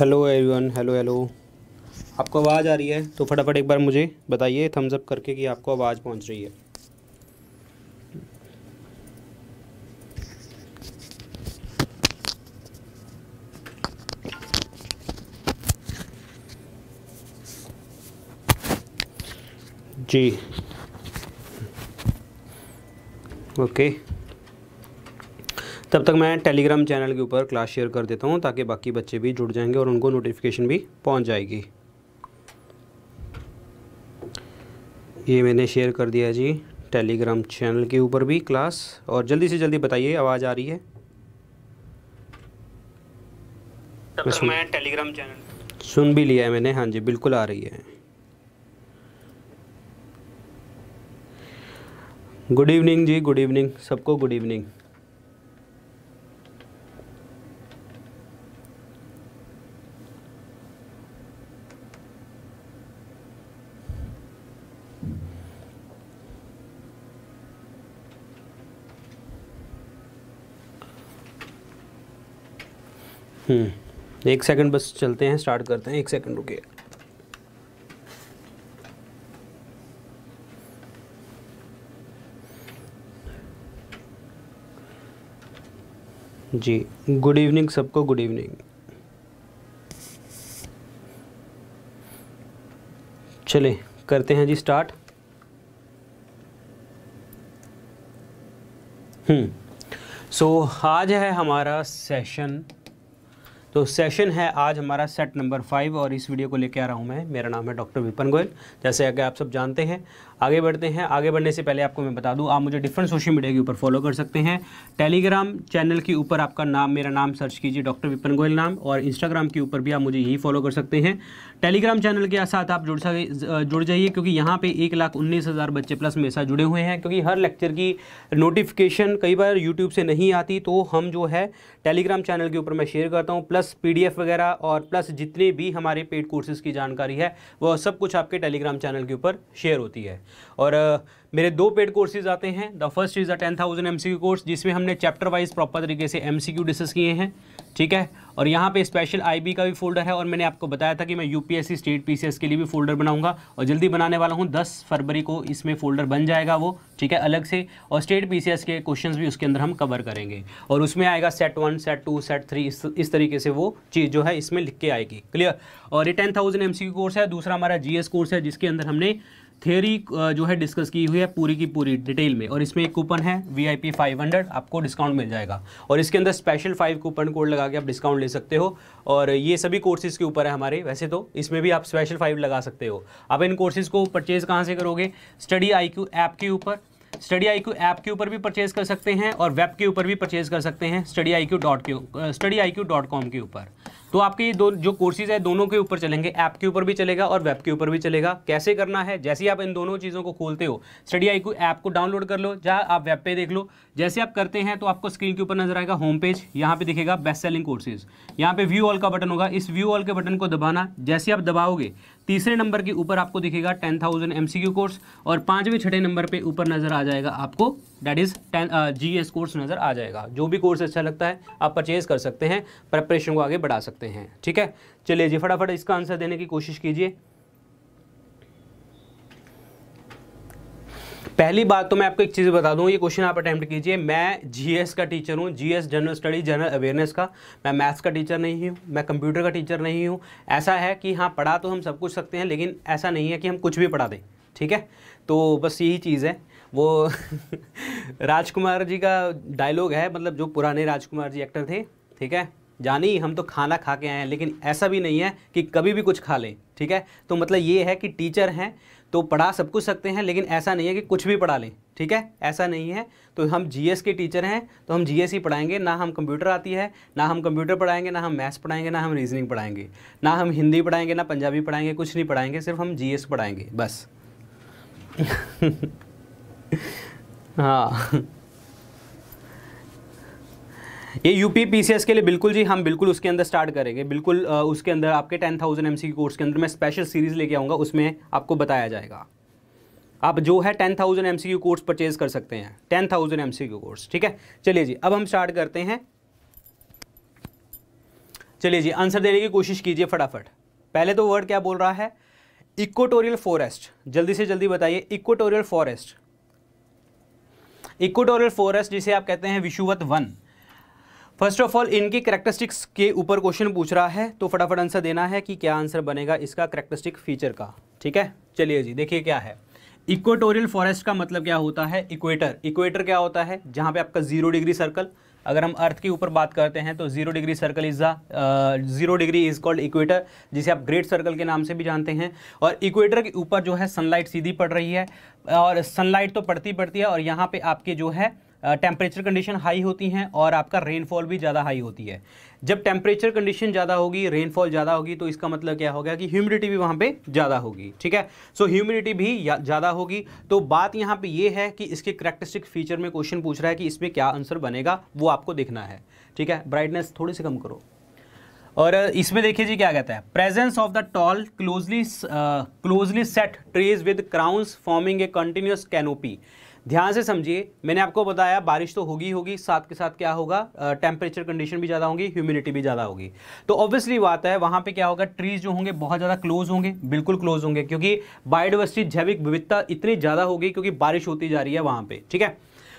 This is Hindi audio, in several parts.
हेलो एवरीवन हेलो हेलो आपको आवाज़ आ रही है तो फटाफट एक बार मुझे बताइए थम्स अप करके कि आपको आवाज़ पहुंच रही है जी ओके okay. तब तक मैं टेलीग्राम चैनल के ऊपर क्लास शेयर कर देता हूँ ताकि बाकी बच्चे भी जुड़ जाएंगे और उनको नोटिफिकेशन भी पहुँच जाएगी ये मैंने शेयर कर दिया जी टेलीग्राम चैनल के ऊपर भी क्लास और जल्दी से जल्दी बताइए आवाज़ आ रही है तब तक मैं टेलीग्राम चैनल सुन भी लिया है मैंने हाँ जी बिल्कुल आ रही है गुड इवनिंग जी गुड इवनिंग सबको गुड इवनिंग हम्म। एक सेकंड बस चलते हैं स्टार्ट करते हैं एक सेकंड रुके जी गुड इवनिंग सबको गुड इवनिंग चले करते हैं जी स्टार्ट हम्म सो so, आज है हमारा सेशन तो सेशन है आज हमारा सेट नंबर फाइव और इस वीडियो को लेकर आ रहा हूँ मैं मेरा नाम है डॉक्टर विपन गोयल जैसे आगे आप सब जानते हैं आगे बढ़ते हैं आगे बढ़ने से पहले आपको मैं बता दूँ आप मुझे डिफरेंट सोशल मीडिया के ऊपर फॉलो कर सकते हैं टेलीग्राम चैनल के ऊपर आपका नाम मेरा नाम सर्च कीजिए डॉक्टर विपन गोयल नाम और इंस्टाग्राम के ऊपर भी आप मुझे यही फॉलो कर सकते हैं टेलीग्राम चैनल के साथ आप जुड़ सके जुड़ जाइए क्योंकि यहाँ पर एक लाख उन्नीस हज़ार बच्चे प्लस मेरे साथ जुड़े हुए हैं क्योंकि हर लेक्चर की नोटिफिकेशन कई बार यूट्यूब से नहीं आती तो हम जो है टेलीग्राम चैनल के ऊपर मैं शेयर करता हूँ प्लस प्लस पीडीएफ वगैरह और प्लस जितने भी हमारे पेड कोर्सेज़ की जानकारी है वह सब कुछ आपके टेलीग्राम चैनल के ऊपर शेयर होती है और मेरे दो पेड कोर्सेज आते हैं the first is a ten thousand M C course जिसमें हमने चैप्टर वाइज प्रॉपर तरीके से एम सी क्यू डिस्कस किए हैं ठीक है और यहाँ पे स्पेशल आई बी का भी फोल्डर है और मैंने आपको बताया था कि मैं U P S C state P C S के लिए भी फोल्डर बनाऊंगा और जल्दी बनाने वाला हूँ दस फरवरी को इसमें फोल्डर बन जाएगा वो ठीक है अलग से और स्टेट पी सी एस के क्वेश्चन भी उसके अंदर हम कवर करेंगे और उसमें आएगा set one set two set three इस, इस तरीके से वो चीज़ जो है इसमें लिख के आएगी क्लियर और ये ten thousand M C course है दूसरा हमारा जी एस कोर्स है जिसके अंदर हमने थेरी uh, जो है डिस्कस की हुई है पूरी की पूरी डिटेल में और इसमें एक कूपन है V I P five hundred आपको डिस्काउंट मिल जाएगा और इसके अंदर स्पेशल फाइव कूपन कोड लगा के आप डिस्काउंट ले सकते हो और ये सभी कोर्सेज के ऊपर है हमारे वैसे तो इसमें भी आप स्पेशल फाइव लगा सकते हो आप इन कोर्सेज़ को परचेज़ कहाँ से करोगे स्टडी आई क्यू ऐप के ऊपर स्टडी आई क्यू ऐप के ऊपर भी परचेज़ कर सकते हैं और वेब के ऊपर भी परचेज़ कर सकते हैं स्टडी आई क्यू डॉट के study I Q dot com के ऊपर तो आपके ये दो जो कोर्सेज है दोनों के ऊपर चलेंगे ऐप के ऊपर भी चलेगा और वेब के ऊपर भी चलेगा कैसे करना है जैसे ही आप इन दोनों चीज़ों को खोलते हो स्टडी आई ऐप को डाउनलोड कर लो जहाँ आप वेब पे देख लो जैसे आप करते हैं तो आपको स्क्रीन के ऊपर नजर आएगा होम पेज यहाँ पे दिखेगा बेस्ट सेलिंग कोर्सेज यहाँ पे व्यू ऑल का बटन होगा इस व्यू ऑल के बटन को दबाना जैसे आप दबाओगे तीसरे नंबर के ऊपर आपको दिखेगा टेन थाउजेंड एम कोर्स और पांचवें छठे नंबर पे ऊपर नज़र आ जाएगा आपको that is ten G S course नज़र आ जाएगा जो भी कोर्स अच्छा लगता है आप परचेज़ कर सकते हैं प्रेपरेशन को आगे बढ़ा सकते हैं ठीक है चलिए जी फटाफट इसका आंसर देने की कोशिश कीजिए पहली बात तो मैं आपको एक चीज़ बता दूँ ये क्वेश्चन आप अटैम्प्ट कीजिए मैं जीएस का टीचर हूँ GS general study general awareness का मैं मैथ्स का टीचर नहीं हूँ मैं कंप्यूटर का टीचर नहीं हूँ ऐसा है कि हाँ पढ़ा तो हम सब कुछ सकते हैं लेकिन ऐसा नहीं है कि हम कुछ भी पढ़ा दें ठीक है तो बस यही चीज़ है वो राजकुमार जी का डायलॉग है मतलब जो पुराने राजकुमार जी एक्टर थे ठीक है जानी हम तो खाना खा के आए हैं लेकिन ऐसा भी नहीं है कि कभी भी कुछ खा लें ठीक है तो मतलब ये है कि टीचर हैं तो पढ़ा सब कुछ सकते हैं लेकिन ऐसा नहीं है कि कुछ भी पढ़ा लें ठीक है ऐसा नहीं है तो हम जीएस के टीचर हैं तो हम जीएस ही पढ़ाएंगे ना हम कंप्यूटर आती है ना हम कंप्यूटर पढ़ाएंगे ना हम मैथ्स पढ़ाएंगे ना हम रीजनिंग पढ़ाएंगे ना हम हिंदी पढ़ाएंगे ना पंजाबी पढ़ाएंगे कुछ नहीं पढ़ाएंगे सिर्फ हम जी पढ़ाएंगे बस हाँ ये यूपी पीसीएस के लिए बिल्कुल जी हम बिल्कुल उसके अंदर स्टार्ट करेंगे बिल्कुल उसके अंदर आपके टेन थाउजेंड एम कोर्स के अंदर मैं स्पेशल सीरीज लेके आऊँगा उसमें आपको बताया जाएगा आप जो है ten thousand M course purchase कर सकते हैं टेन थाउजेंड एम कोर्स ठीक है चलिए जी अब हम स्टार्ट करते हैं चलिए जी आंसर देने की कोशिश कीजिए फटाफट पहले तो वर्ड क्या बोल रहा है इक्वटोरियल फॉरेस्ट जल्दी से जल्दी बताइए इक्वटोरियल फॉरेस्ट इक्वटोरियल फॉरेस्ट जिसे आप कहते हैं विशुवत वन फर्स्ट ऑफ ऑल इनके करेक्टरिस्टिक्स के ऊपर क्वेश्चन पूछ रहा है तो फटाफट आंसर देना है कि क्या आंसर बनेगा इसका करेक्टरिस्टिक फीचर का ठीक है चलिए जी देखिए क्या है इक्वेटोरियल फॉरेस्ट का मतलब क्या होता है इक्वेटर इक्वेटर क्या होता है जहाँ पे आपका जीरो डिग्री सर्कल अगर हम अर्थ के ऊपर बात करते हैं तो zero degree circle is the zero degree is called equator जिसे आप ग्रेट सर्कल के नाम से भी जानते हैं और इक्वेटर के ऊपर जो है सनलाइट सीधी पड़ रही है और सनलाइट तो पड़ती पड़ती है और यहाँ पे आपके जो है टेम्परेचर कंडीशन हाई होती हैं और आपका रेनफॉल भी ज़्यादा हाई होती है जब टेम्परेचर कंडीशन ज़्यादा होगी रेनफॉल ज़्यादा होगी तो इसका मतलब क्या होगा कि ह्यूमिडिटी भी वहाँ पे ज़्यादा होगी ठीक है सो so, ह्यूमिडिटी भी ज़्यादा होगी तो बात यहाँ पे ये है कि इसके करेक्टरिस्टिक फीचर में क्वेश्चन पूछ रहा है कि इसमें क्या आंसर बनेगा वो आपको देखना है ठीक है ब्राइटनेस थोड़ी सी कम करो और इसमें देखिए जी क्या कहता है presence of the tall closely closely set trees with crowns forming a continuous canopy ध्यान से समझिए मैंने आपको बताया बारिश तो होगी होगी साथ के साथ क्या होगा टेम्परेचर कंडीशन भी ज़्यादा होगी ह्यूमिडिटी भी ज़्यादा होगी तो ऑब्वियसली बात है वहाँ पे क्या होगा ट्रीज जो होंगे बहुत ज़्यादा क्लोज होंगे बिल्कुल क्लोज होंगे क्योंकि बायोडाइवर्सिटी जैविक विविधता इतनी ज़्यादा होगी क्योंकि बारिश होती जा रही है वहाँ पर ठीक है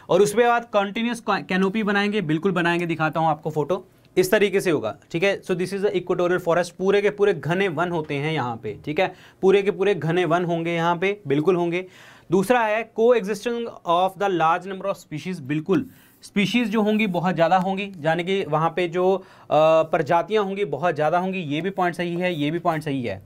और उसके बाद कंटिन्यूस कैनोपी बनाएंगे बिल्कुल बनाएंगे दिखाता हूँ आपको फोटो इस तरीके से होगा ठीक है so this is a equatorial forest पूरे के पूरे घने वन होते हैं यहाँ पे ठीक है पूरे के पूरे घने वन होंगे यहाँ पे बिल्कुल होंगे दूसरा है को existence of the large number of species बिल्कुल स्पीशीज़ जो होंगी बहुत ज़्यादा होंगी यानी कि वहाँ पे जो प्रजातियाँ होंगी बहुत ज़्यादा होंगी ये भी पॉइंट सही है ये भी पॉइंट सही है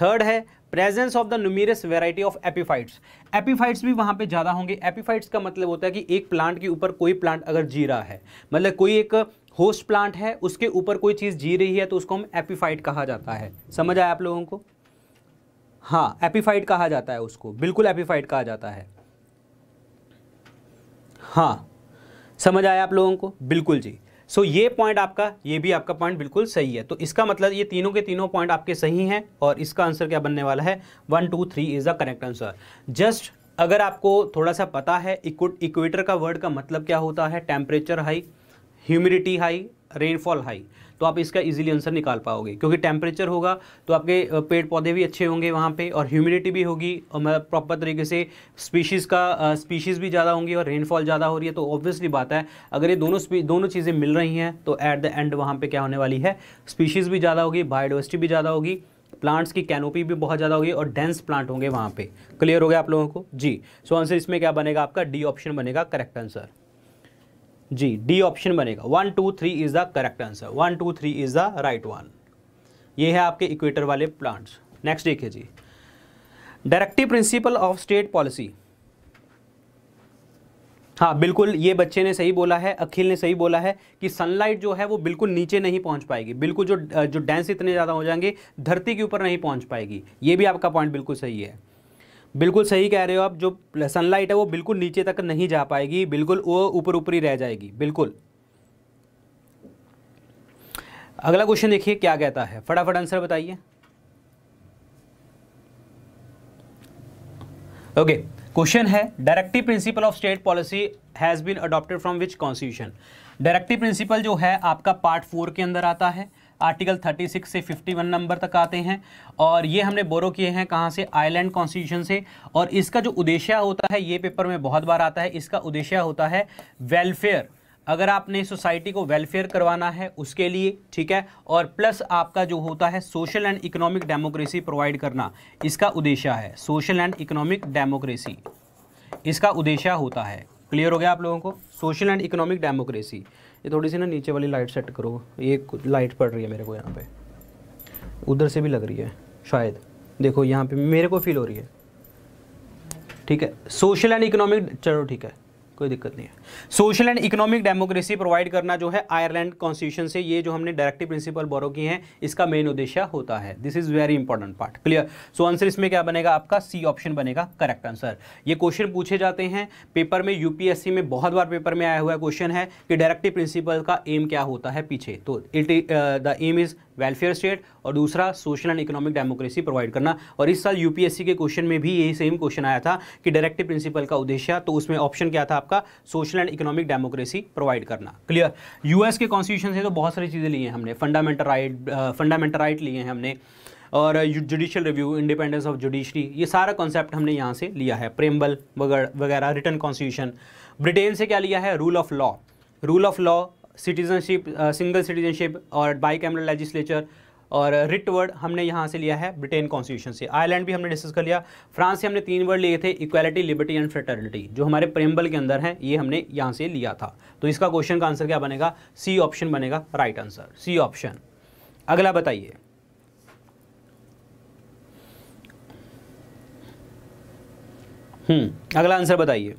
थर्ड है presence of the numerous variety of epiphytes epiphytes भी वहाँ पे ज़्यादा होंगे एपीफाइट्स का मतलब होता है कि एक प्लांट के ऊपर कोई प्लांट अगर जी रहा है मतलब कोई एक होस्ट प्लांट है उसके ऊपर कोई चीज़ जी रही है तो उसको हम एपीफाइट कहा जाता है समझ आया आप लोगों को हाँ एपीफाइट कहा जाता है उसको बिल्कुल एपीफाइट कहा जाता है हाँ समझ आया आप लोगों को बिल्कुल जी सो so, ये पॉइंट आपका ये भी आपका पॉइंट बिल्कुल सही है तो इसका मतलब ये तीनों के तीनों पॉइंट आपके सही हैं और इसका आंसर क्या बनने वाला है one two three is the correct answer just अगर आपको थोड़ा सा पता है इक्वेटर का वर्ड का मतलब क्या होता है temperature high humidity high rainfall high तो आप इसका इजीली आंसर निकाल पाओगे क्योंकि टेम्परेचर होगा तो आपके पेड़ पौधे भी अच्छे होंगे वहाँ पर और ह्यूमिडिटी भी होगी और प्रॉपर तरीके से स्पीशीज़ का स्पीशीज़ भी ज़्यादा होंगी और रेनफॉल ज़्यादा हो रही है तो ऑब्वियसली बात है अगर ये दोनों दोनों चीज़ें मिल रही हैं तो एट द एंड वहाँ पर क्या होने वाली है स्पीशीज़ भी ज़्यादा होगी बायोडिवर्सिटी भी ज़्यादा होगी प्लांट्स की कैनोपी भी बहुत ज़्यादा होगी और डेंस प्लांट होंगे वहाँ पे क्लियर हो गया आप लोगों को जी सो so आंसर इसमें क्या बनेगा आपका डी ऑप्शन बनेगा करेक्ट आंसर जी डी ऑप्शन बनेगा one two three is the correct answer one two three is the right one ये है आपके इक्वेटर वाले प्लांट्स नेक्स्ट देखिए जी directive principle of state policy हाँ बिल्कुल ये बच्चे ने सही बोला है अखिल ने सही बोला है कि सनलाइट जो है वो बिल्कुल नीचे नहीं पहुंच पाएगी बिल्कुल जो जो डेंस इतने ज़्यादा हो जाएंगे धरती के ऊपर नहीं पहुंच पाएगी ये भी आपका पॉइंट बिल्कुल सही है बिल्कुल सही कह रहे हो आप जो सनलाइट है वो बिल्कुल नीचे तक नहीं जा पाएगी बिल्कुल वो ऊपर ऊपर ही रह जाएगी बिल्कुल अगला क्वेश्चन देखिए क्या कहता है फटाफट आंसर बताइए ओके क्वेश्चन है directive principle of state policy has been adopted from which constitution directive principle जो है आपका पार्ट फोर के अंदर आता है आर्टिकल 36 से 51 नंबर तक आते हैं और ये हमने बोरो किए हैं कहाँ से आयरलैंड कॉन्स्टिट्यूशन से और इसका जो उद्देश्य होता है ये पेपर में बहुत बार आता है इसका उद्देश्य होता है वेलफेयर अगर आपने सोसाइटी को वेलफेयर करवाना है उसके लिए ठीक है और प्लस आपका जो होता है social and economic democracy provide करना इसका उद्देश्य है सोशल एंड इकोनॉमिक डेमोक्रेसी इसका उद्देश्य होता है क्लियर हो गया आप लोगों को सोशल एंड इकोनॉमिक डेमोक्रेसी ये थोड़ी सी ना नीचे वाली लाइट सेट करो ये लाइट पड़ रही है मेरे को यहाँ पे उधर से भी लग रही है शायद देखो यहाँ पे मेरे को फील हो रही है ठीक है सोशल एंड इकोनॉमिक चलो ठीक है कोई दिक्कत नहीं है social and economic democracy provide करना जो है आयरलैंड कॉन्स्टिट्यूशन से ये जो हमने डायरेक्टिव प्रिंसिपल बोरो की हैं इसका मेन उद्देश्य होता है this is very important part clear so answer इसमें क्या बनेगा आपका सी ऑप्शन बनेगा करेक्ट आंसर ये क्वेश्चन पूछे जाते हैं पेपर में यूपीएससी में बहुत बार पेपर में आया हुआ क्वेश्चन है कि डायरेक्टिव प्रिंसिपल का एम क्या होता है पीछे तो it the aim is welfare state और दूसरा social and economic democracy provide करना और इस साल यूपीएससी के क्वेश्चन में भी यही सेम क्वेश्चन आया था कि डायरेक्टिव प्रिंसिपल का उद्देश्य तो उसमें ऑप्शन क्या था आपका social and economic democracy provide करना क्लियर यूएस के कॉन्स्टिट्यूशन से तो बहुत सारी चीज़ें ली हैं हमने फंडामेंटल राइट फंडामेंटल राइट लिए हैं हमने और judicial review independence of judiciary ये सारा कॉन्सेप्ट हमने यहाँ से लिया है प्रेमबल वगैरह रिटर्न कॉन्स्टिट्यूशन ब्रिटेन से क्या लिया है rule of law rule of law citizenship single citizenship और बाई कैमरल लेजिस्लेचर और रिट वर्ड हमने यहाँ से लिया है ब्रिटेन कॉन्स्टिट्यूशन से आयरलैंड भी हमने डिस्कस कर लिया फ्रांस से हमने तीन वर्ड लिए थे इक्वालिटी लिबर्टी एंड फ्रेटर्निटी जो हमारे प्रेम्बल के अंदर हैं ये हमने यहाँ से लिया था तो इसका क्वेश्चन का आंसर क्या बनेगा सी ऑप्शन बनेगा राइट आंसर सी ऑप्शन अगला बताइए हम्म अगला आंसर बताइए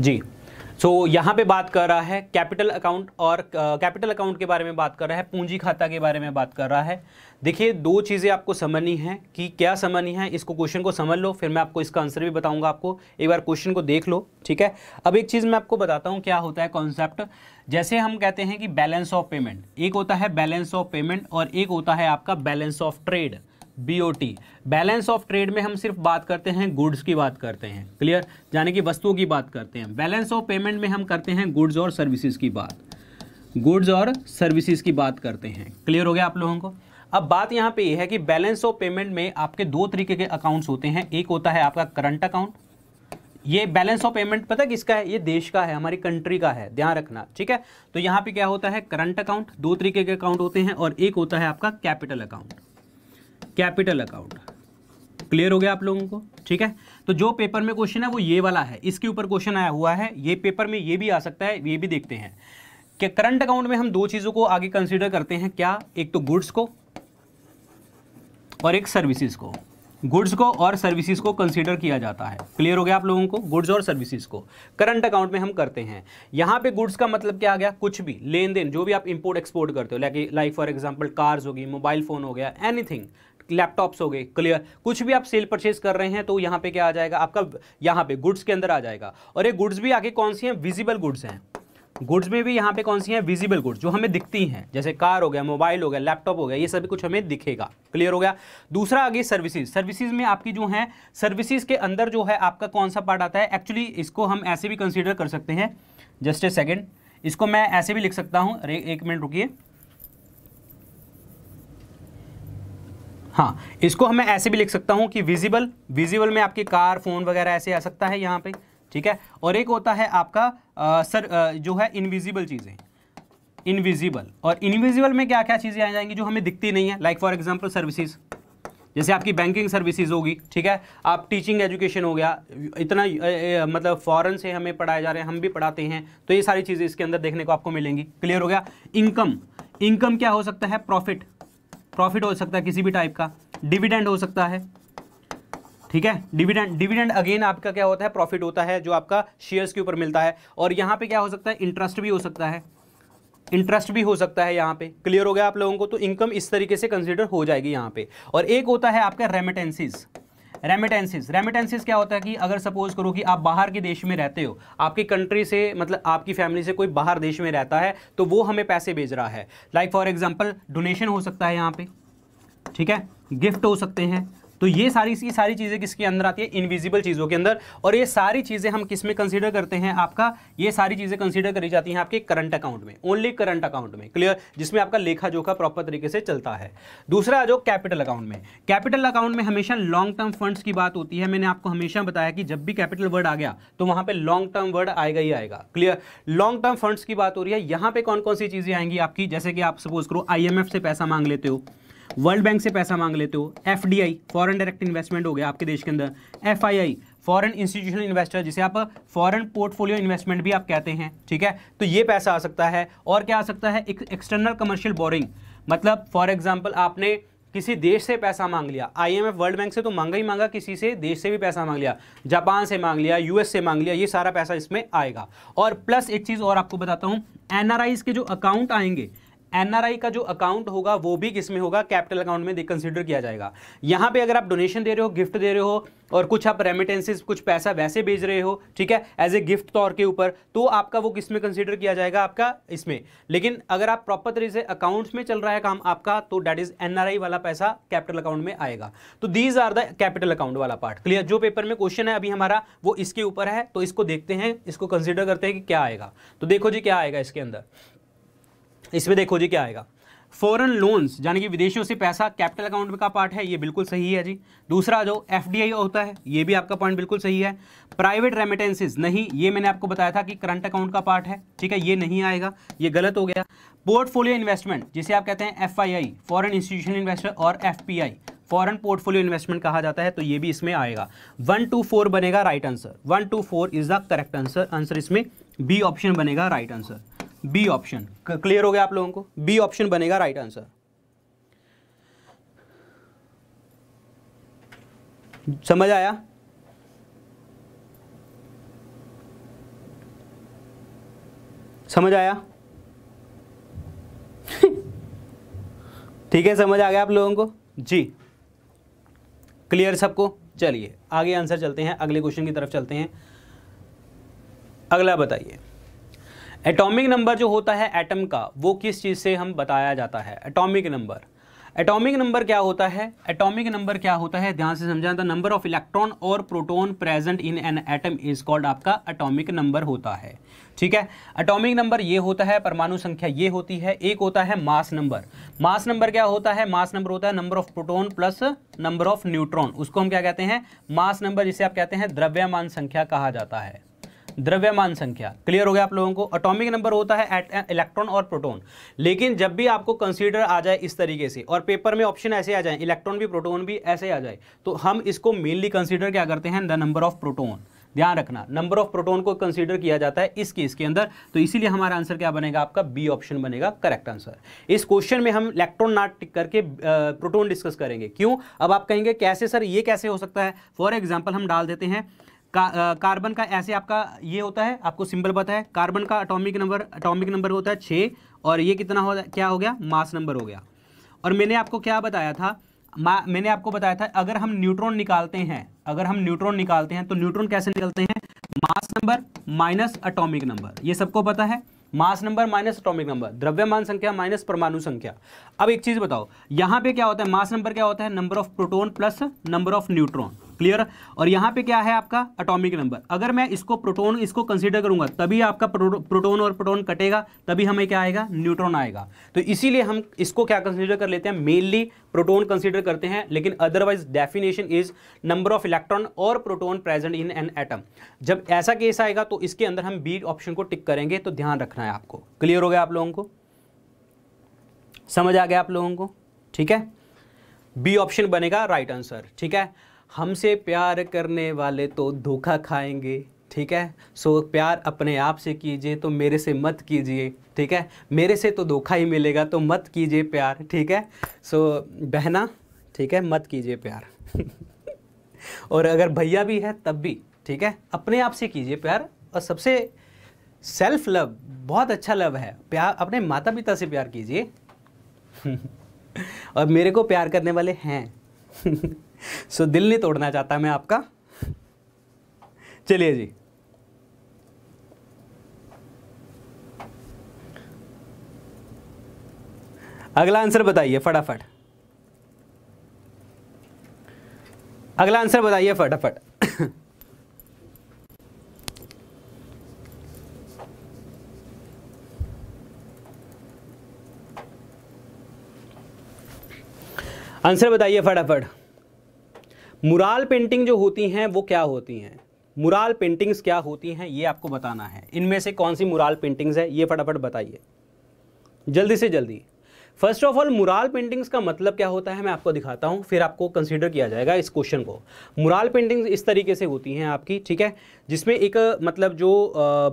जी सो so, यहाँ पे बात कर रहा है कैपिटल अकाउंट और कैपिटल uh, अकाउंट के बारे में बात कर रहा है पूंजी खाता के बारे में बात कर रहा है देखिए दो चीज़ें आपको समझनी है कि क्या समझनी है इसको क्वेश्चन को समझ लो फिर मैं आपको इसका आंसर भी बताऊंगा आपको एक बार क्वेश्चन को देख लो ठीक है अब एक चीज़ मैं आपको बताता हूँ क्या होता है कॉन्सेप्ट जैसे हम कहते हैं कि बैलेंस ऑफ पेमेंट एक होता है बैलेंस ऑफ पेमेंट और एक होता है आपका balance of trade BOT balance of trade में हम सिर्फ बात करते हैं गुड्स की बात करते हैं क्लियर यानी कि वस्तुओं की बात करते हैं बैलेंस ऑफ पेमेंट में हम करते हैं गुड्स और सर्विसेज की बात गुड्स और सर्विसेज की बात करते हैं क्लियर हो गया आप लोगों को अब बात यहाँ पे यह है कि बैलेंस ऑफ पेमेंट में आपके दो तरीके के अकाउंट्स होते हैं एक होता है आपका करंट अकाउंट ये बैलेंस ऑफ पेमेंट पता किसका है ये देश का है हमारी कंट्री का है ध्यान रखना ठीक है तो यहाँ पे क्या होता है करंट अकाउंट दो तरीके के अकाउंट होते हैं और एक होता है आपका capital account capital account clear हो गया आप लोगों को ठीक है तो जो पेपर में क्वेश्चन है वो ये वाला है इसके ऊपर क्वेश्चन आया हुआ है ये पेपर में ये भी आ सकता है ये भी देखते हैं कि करंट अकाउंट में हम दो चीज़ों को आगे कंसिडर करते हैं क्या एक तो गुड्स को और एक सर्विसेज को गुड्स को और सर्विसेज को कंसीडर किया जाता है क्लियर हो गया आप लोगों को गुड्स और सर्विसेज को करंट अकाउंट में हम करते हैं यहाँ पे गुड्स का मतलब क्या आ गया कुछ भी लेन देन जो भी आप इंपोर्ट एक्सपोर्ट करते हो like like for example cars होगी मोबाइल फोन हो गया एनीथिंग लैपटॉप्स हो गए क्लियर कुछ भी आप सेल परचेज कर रहे हैं तो यहाँ पे क्या आ जाएगा आपका यहाँ पे गुड्स के अंदर आ जाएगा और ये गुड्स भी आगे कौन सी हैं विजिबल गुड्स हैं गुड्स में भी यहाँ पे कौन सी हैं विजिबल गुड्स जो हमें दिखती हैं जैसे कार हो गया मोबाइल हो गया लैपटॉप हो गया ये सभी कुछ हमें दिखेगा क्लियर हो गया दूसरा आगे सर्विसेज सर्विसेज में आपकी जो है सर्विसेज के अंदर जो है आपका कौन सा पार्ट आता है एक्चुअली इसको हम ऐसे भी कंसिडर कर सकते हैं जस्ट ए सेकेंड इसको मैं ऐसे भी लिख सकता हूँ अरे एक मिनट रुकी हाँ इसको हमें ऐसे भी लिख सकता हूँ कि विजिबल विजिबल में आपकी कार फोन वगैरह ऐसे आ सकता है यहाँ पे ठीक है और एक होता है आपका आ, सर आ, जो है इनविजिबल चीज़ें इनविजिबल और इनविजिबल में क्या क्या चीज़ें आ जाएंगी जो हमें दिखती नहीं है लाइक फॉर एग्जाम्पल सर्विसेज जैसे आपकी बैंकिंग सर्विसेज होगी ठीक है आप टीचिंग एजुकेशन हो गया इतना ए, ए, मतलब फॉरेन से हमें पढ़ाए जा रहे हैं हम भी पढ़ाते हैं तो ये सारी चीज़ें इसके अंदर देखने को आपको मिलेंगी क्लियर हो गया इनकम इनकम क्या हो सकता है प्रॉफिट प्रॉफिट हो सकता है किसी भी टाइप का डिविडेंड हो सकता है ठीक है डिविडेंड डिविडेंड अगेन आपका क्या होता है प्रॉफिट होता है जो आपका शेयर्स के ऊपर मिलता है और यहाँ पे क्या हो सकता है इंटरेस्ट भी हो सकता है इंटरेस्ट भी हो सकता है यहाँ पे क्लियर हो गया आप लोगों को तो इनकम इस तरीके से कंसिडर हो जाएगी यहाँ पे और एक होता है आपका रेमिटेंसीज रेमिटेंसिस रेमिटेंसिस क्या होता है कि अगर सपोज करो कि आप बाहर के देश में रहते हो आपकी कंट्री से मतलब आपकी फैमिली से कोई बाहर देश में रहता है तो वो हमें पैसे भेज रहा है लाइक फॉर एग्जाम्पल डोनेशन हो सकता है यहाँ पे ठीक है गिफ्ट हो सकते हैं तो ये सारी की सारी चीज़ें किसके अंदर आती है इनविजिबल चीज़ों के अंदर और ये सारी चीज़ें हम किस में कंसिडर करते हैं आपका ये सारी चीज़ें कंसिडर करी जाती हैं आपके करंट अकाउंट में ओनली करंट अकाउंट में क्लियर जिसमें आपका लेखा जोखा प्रॉपर तरीके से चलता है दूसरा आ जाओ कैपिटल अकाउंट में कैपिटल अकाउंट में हमेशा लॉन्ग टर्म फंड्स की बात होती है मैंने आपको हमेशा बताया कि जब भी कैपिटल वर्ड आ गया तो वहां पर लॉन्ग टर्म वर्ड आएगा ही आएगा क्लियर लॉन्ग टर्म फंड्स की बात हो रही है यहां पर कौन कौन सी चीज़ें आएंगी आपकी जैसे कि आप सपोज करो आई से पैसा मांग लेते हो वर्ल्ड बैंक से पैसा मांग लेते हो F D I foreign direct investment हो गया आपके देश के अंदर F I I foreign institutional investor जिसे आप फॉरेन पोर्टफोलियो इन्वेस्टमेंट भी आप कहते हैं ठीक है तो ये पैसा आ सकता है और क्या आ सकता है एक एक्सटर्नल कमर्शियल बोरिंग मतलब फॉर एग्जाम्पल आपने किसी देश से पैसा मांग लिया आईएमएफ वर्ल्ड बैंक से तो मांगा ही मांगा किसी से देश से भी पैसा मांग लिया जापान से मांग लिया यूएस से मांग लिया ये सारा पैसा इसमें आएगा और प्लस एक चीज़ और आपको बताता हूँ एनआरआईज के जो अकाउंट आएंगे एनआरआई का जो अकाउंट होगा वो भी किसमें होगा कैपिटल अकाउंट में कंसिडर किया जाएगा यहां पे अगर आप डोनेशन दे रहे हो गिफ्ट दे रहे हो और कुछ आप रेमिटेंसेस कुछ पैसा वैसे भेज रहे हो ठीक है एज ए गिफ्ट तौर के ऊपर तो आपका वो किसमें कंसिडर किया जाएगा आपका इसमें लेकिन अगर आप प्रॉपर तरीके से अकाउंट में चल रहा है काम आपका तो डैट इज एनआरआई वाला पैसा कैपिटल अकाउंट में आएगा तो these are the capital account वाला पार्ट क्लियर जो पेपर में क्वेश्चन है अभी हमारा वो इसके ऊपर है तो इसको देखते हैं इसको कंसिडर करते हैं कि क्या आएगा तो देखो जी क्या आएगा इसके अंदर इसमें देखो जी क्या आएगा फॉरन लोन्स यानी कि विदेशियों से पैसा कैपिटल अकाउंट का पार्ट है ये बिल्कुल सही है जी दूसरा जो एफ होता है ये भी आपका पॉइंट बिल्कुल सही है प्राइवेट रेमिटेंसेज नहीं ये मैंने आपको बताया था कि करंट अकाउंट का पार्ट है ठीक है ये नहीं आएगा ये गलत हो गया पोर्टफोलियो इन्वेस्टमेंट जिसे आप कहते हैं F I I foreign institution investor और F P I foreign portfolio investment कहा जाता है तो ये भी इसमें आएगा वन टू फोर बनेगा right answer one two four is the correct answer answer इसमें बी ऑप्शन बनेगा right answer B option clear हो गया आप लोगों को बी ऑप्शन बनेगा राइट आंसर समझ आया समझ आया ठीक है समझ आ गया आप लोगों को जी क्लियर सबको चलिए आगे आंसर चलते हैं अगले क्वेश्चन की तरफ चलते हैं अगला बताइए एटॉमिक नंबर जो होता है एटम का वो किस चीज़ से हम बताया जाता है एटॉमिक नंबर एटॉमिक नंबर क्या होता है एटॉमिक नंबर क्या होता है ध्यान से समझा द नंबर ऑफ इलेक्ट्रॉन और proton present in an atom is called आपका एटॉमिक नंबर होता है ठीक है एटॉमिक नंबर ये होता है परमाणु संख्या ये होती है एक होता है मास नंबर मास नंबर क्या होता है मास नंबर होता है number of proton plus number of neutron उसको हम क्या कहते हैं मास नंबर जिसे आप कहते हैं द्रव्यमान संख्या कहा जाता है द्रव्यमान संख्या क्लियर हो गया आप लोगों को अटोमिक नंबर होता है एट इलेक्ट्रॉन और प्रोटोन लेकिन जब भी आपको कंसीडर आ जाए इस तरीके से और पेपर में ऑप्शन ऐसे आ जाए इलेक्ट्रॉन भी प्रोटोन भी ऐसे आ जाए तो हम इसको मेनली कंसिडर क्या करते हैं द नंबर ऑफ प्रोटोन ध्यान रखना नंबर ऑफ प्रोटोन को कंसीडर किया जाता है इस केस के अंदर तो इसीलिए हमारा आंसर क्या बनेगा आपका बी ऑप्शन बनेगा करेक्ट आंसर इस क्वेश्चन में हम इलेक्ट्रॉन नाट टिक करके प्रोटोन डिस्कस करेंगे क्यों अब आप कहेंगे कैसे सर ये कैसे हो सकता है फॉर एग्जाम्पल हम डाल देते हैं कार्बन का ऐसे आपका ये होता है आपको सिंबल पता है कार्बन का अटोमिक नंबर अटोमिक नंबर होता है छः और ये कितना हो क्या हो गया मास नंबर हो गया और मैंने आपको क्या बताया था मैंने आपको बताया था अगर हम न्यूट्रॉन निकालते हैं अगर हम न्यूट्रॉन निकालते हैं तो न्यूट्रॉन कैसे निकलते हैं mass number minus atomic number ये सबको पता है mass number minus atomic number द्रव्यमान संख्या माइनस परमाणु संख्या अब एक चीज़ बताओ यहाँ पे क्या होता है मास नंबर क्या होता है number of proton plus number of neutron clear और यहाँ पे क्या है आपका अटोमिक नंबर अगर मैं इसको प्रोटोन इसको कंसिडर करूंगा तभी आपका प्रोटोन और प्रोटोन कटेगा तभी हमें क्या आएगा न्यूट्रॉन आएगा तो इसीलिए हम इसको क्या कंसिडर कर लेते हैं मेनली प्रोटोन कंसिडर करते हैं लेकिन otherwise definition is number of electron और proton present in an atom जब ऐसा केस आएगा तो इसके अंदर हम बी ऑप्शन को टिक करेंगे तो ध्यान रखना है आपको क्लियर हो गया आप लोगों को समझ आ गया आप लोगों को ठीक है बी ऑप्शन बनेगा राइट आंसर ठीक है हमसे प्यार करने वाले तो धोखा खाएंगे ठीक है सो प्यार अपने आप से कीजिए तो मेरे से मत कीजिए ठीक है मेरे से तो धोखा ही मिलेगा तो मत कीजिए प्यार ठीक है सो बहना ठीक है मत कीजिए प्यार और अगर भैया भी है तब भी ठीक है अपने आप से कीजिए प्यार और सबसे सेल्फ लव बहुत अच्छा लव है प्यार अपने माता पिता से प्यार कीजिए और मेरे को प्यार करने वाले हैं सो so, दिल नहीं तोड़ना चाहता मैं आपका चलिए जी अगला आंसर बताइए फटाफट अगला आंसर बताइए फटाफट आंसर बताइए फटाफट मुराल पेंटिंग जो होती हैं वो क्या होती हैं मुराल पेंटिंग्स क्या होती हैं ये आपको बताना है इनमें से कौन सी मुराल पेंटिंग्स है ये फटाफट बताइए जल्दी से जल्दी first of all mural paintings का मतलब क्या होता है मैं आपको दिखाता हूँ फिर आपको कंसिडर किया जाएगा इस क्वेश्चन को मुराल पेंटिंग्स इस तरीके से होती हैं आपकी ठीक है जिसमें एक मतलब जो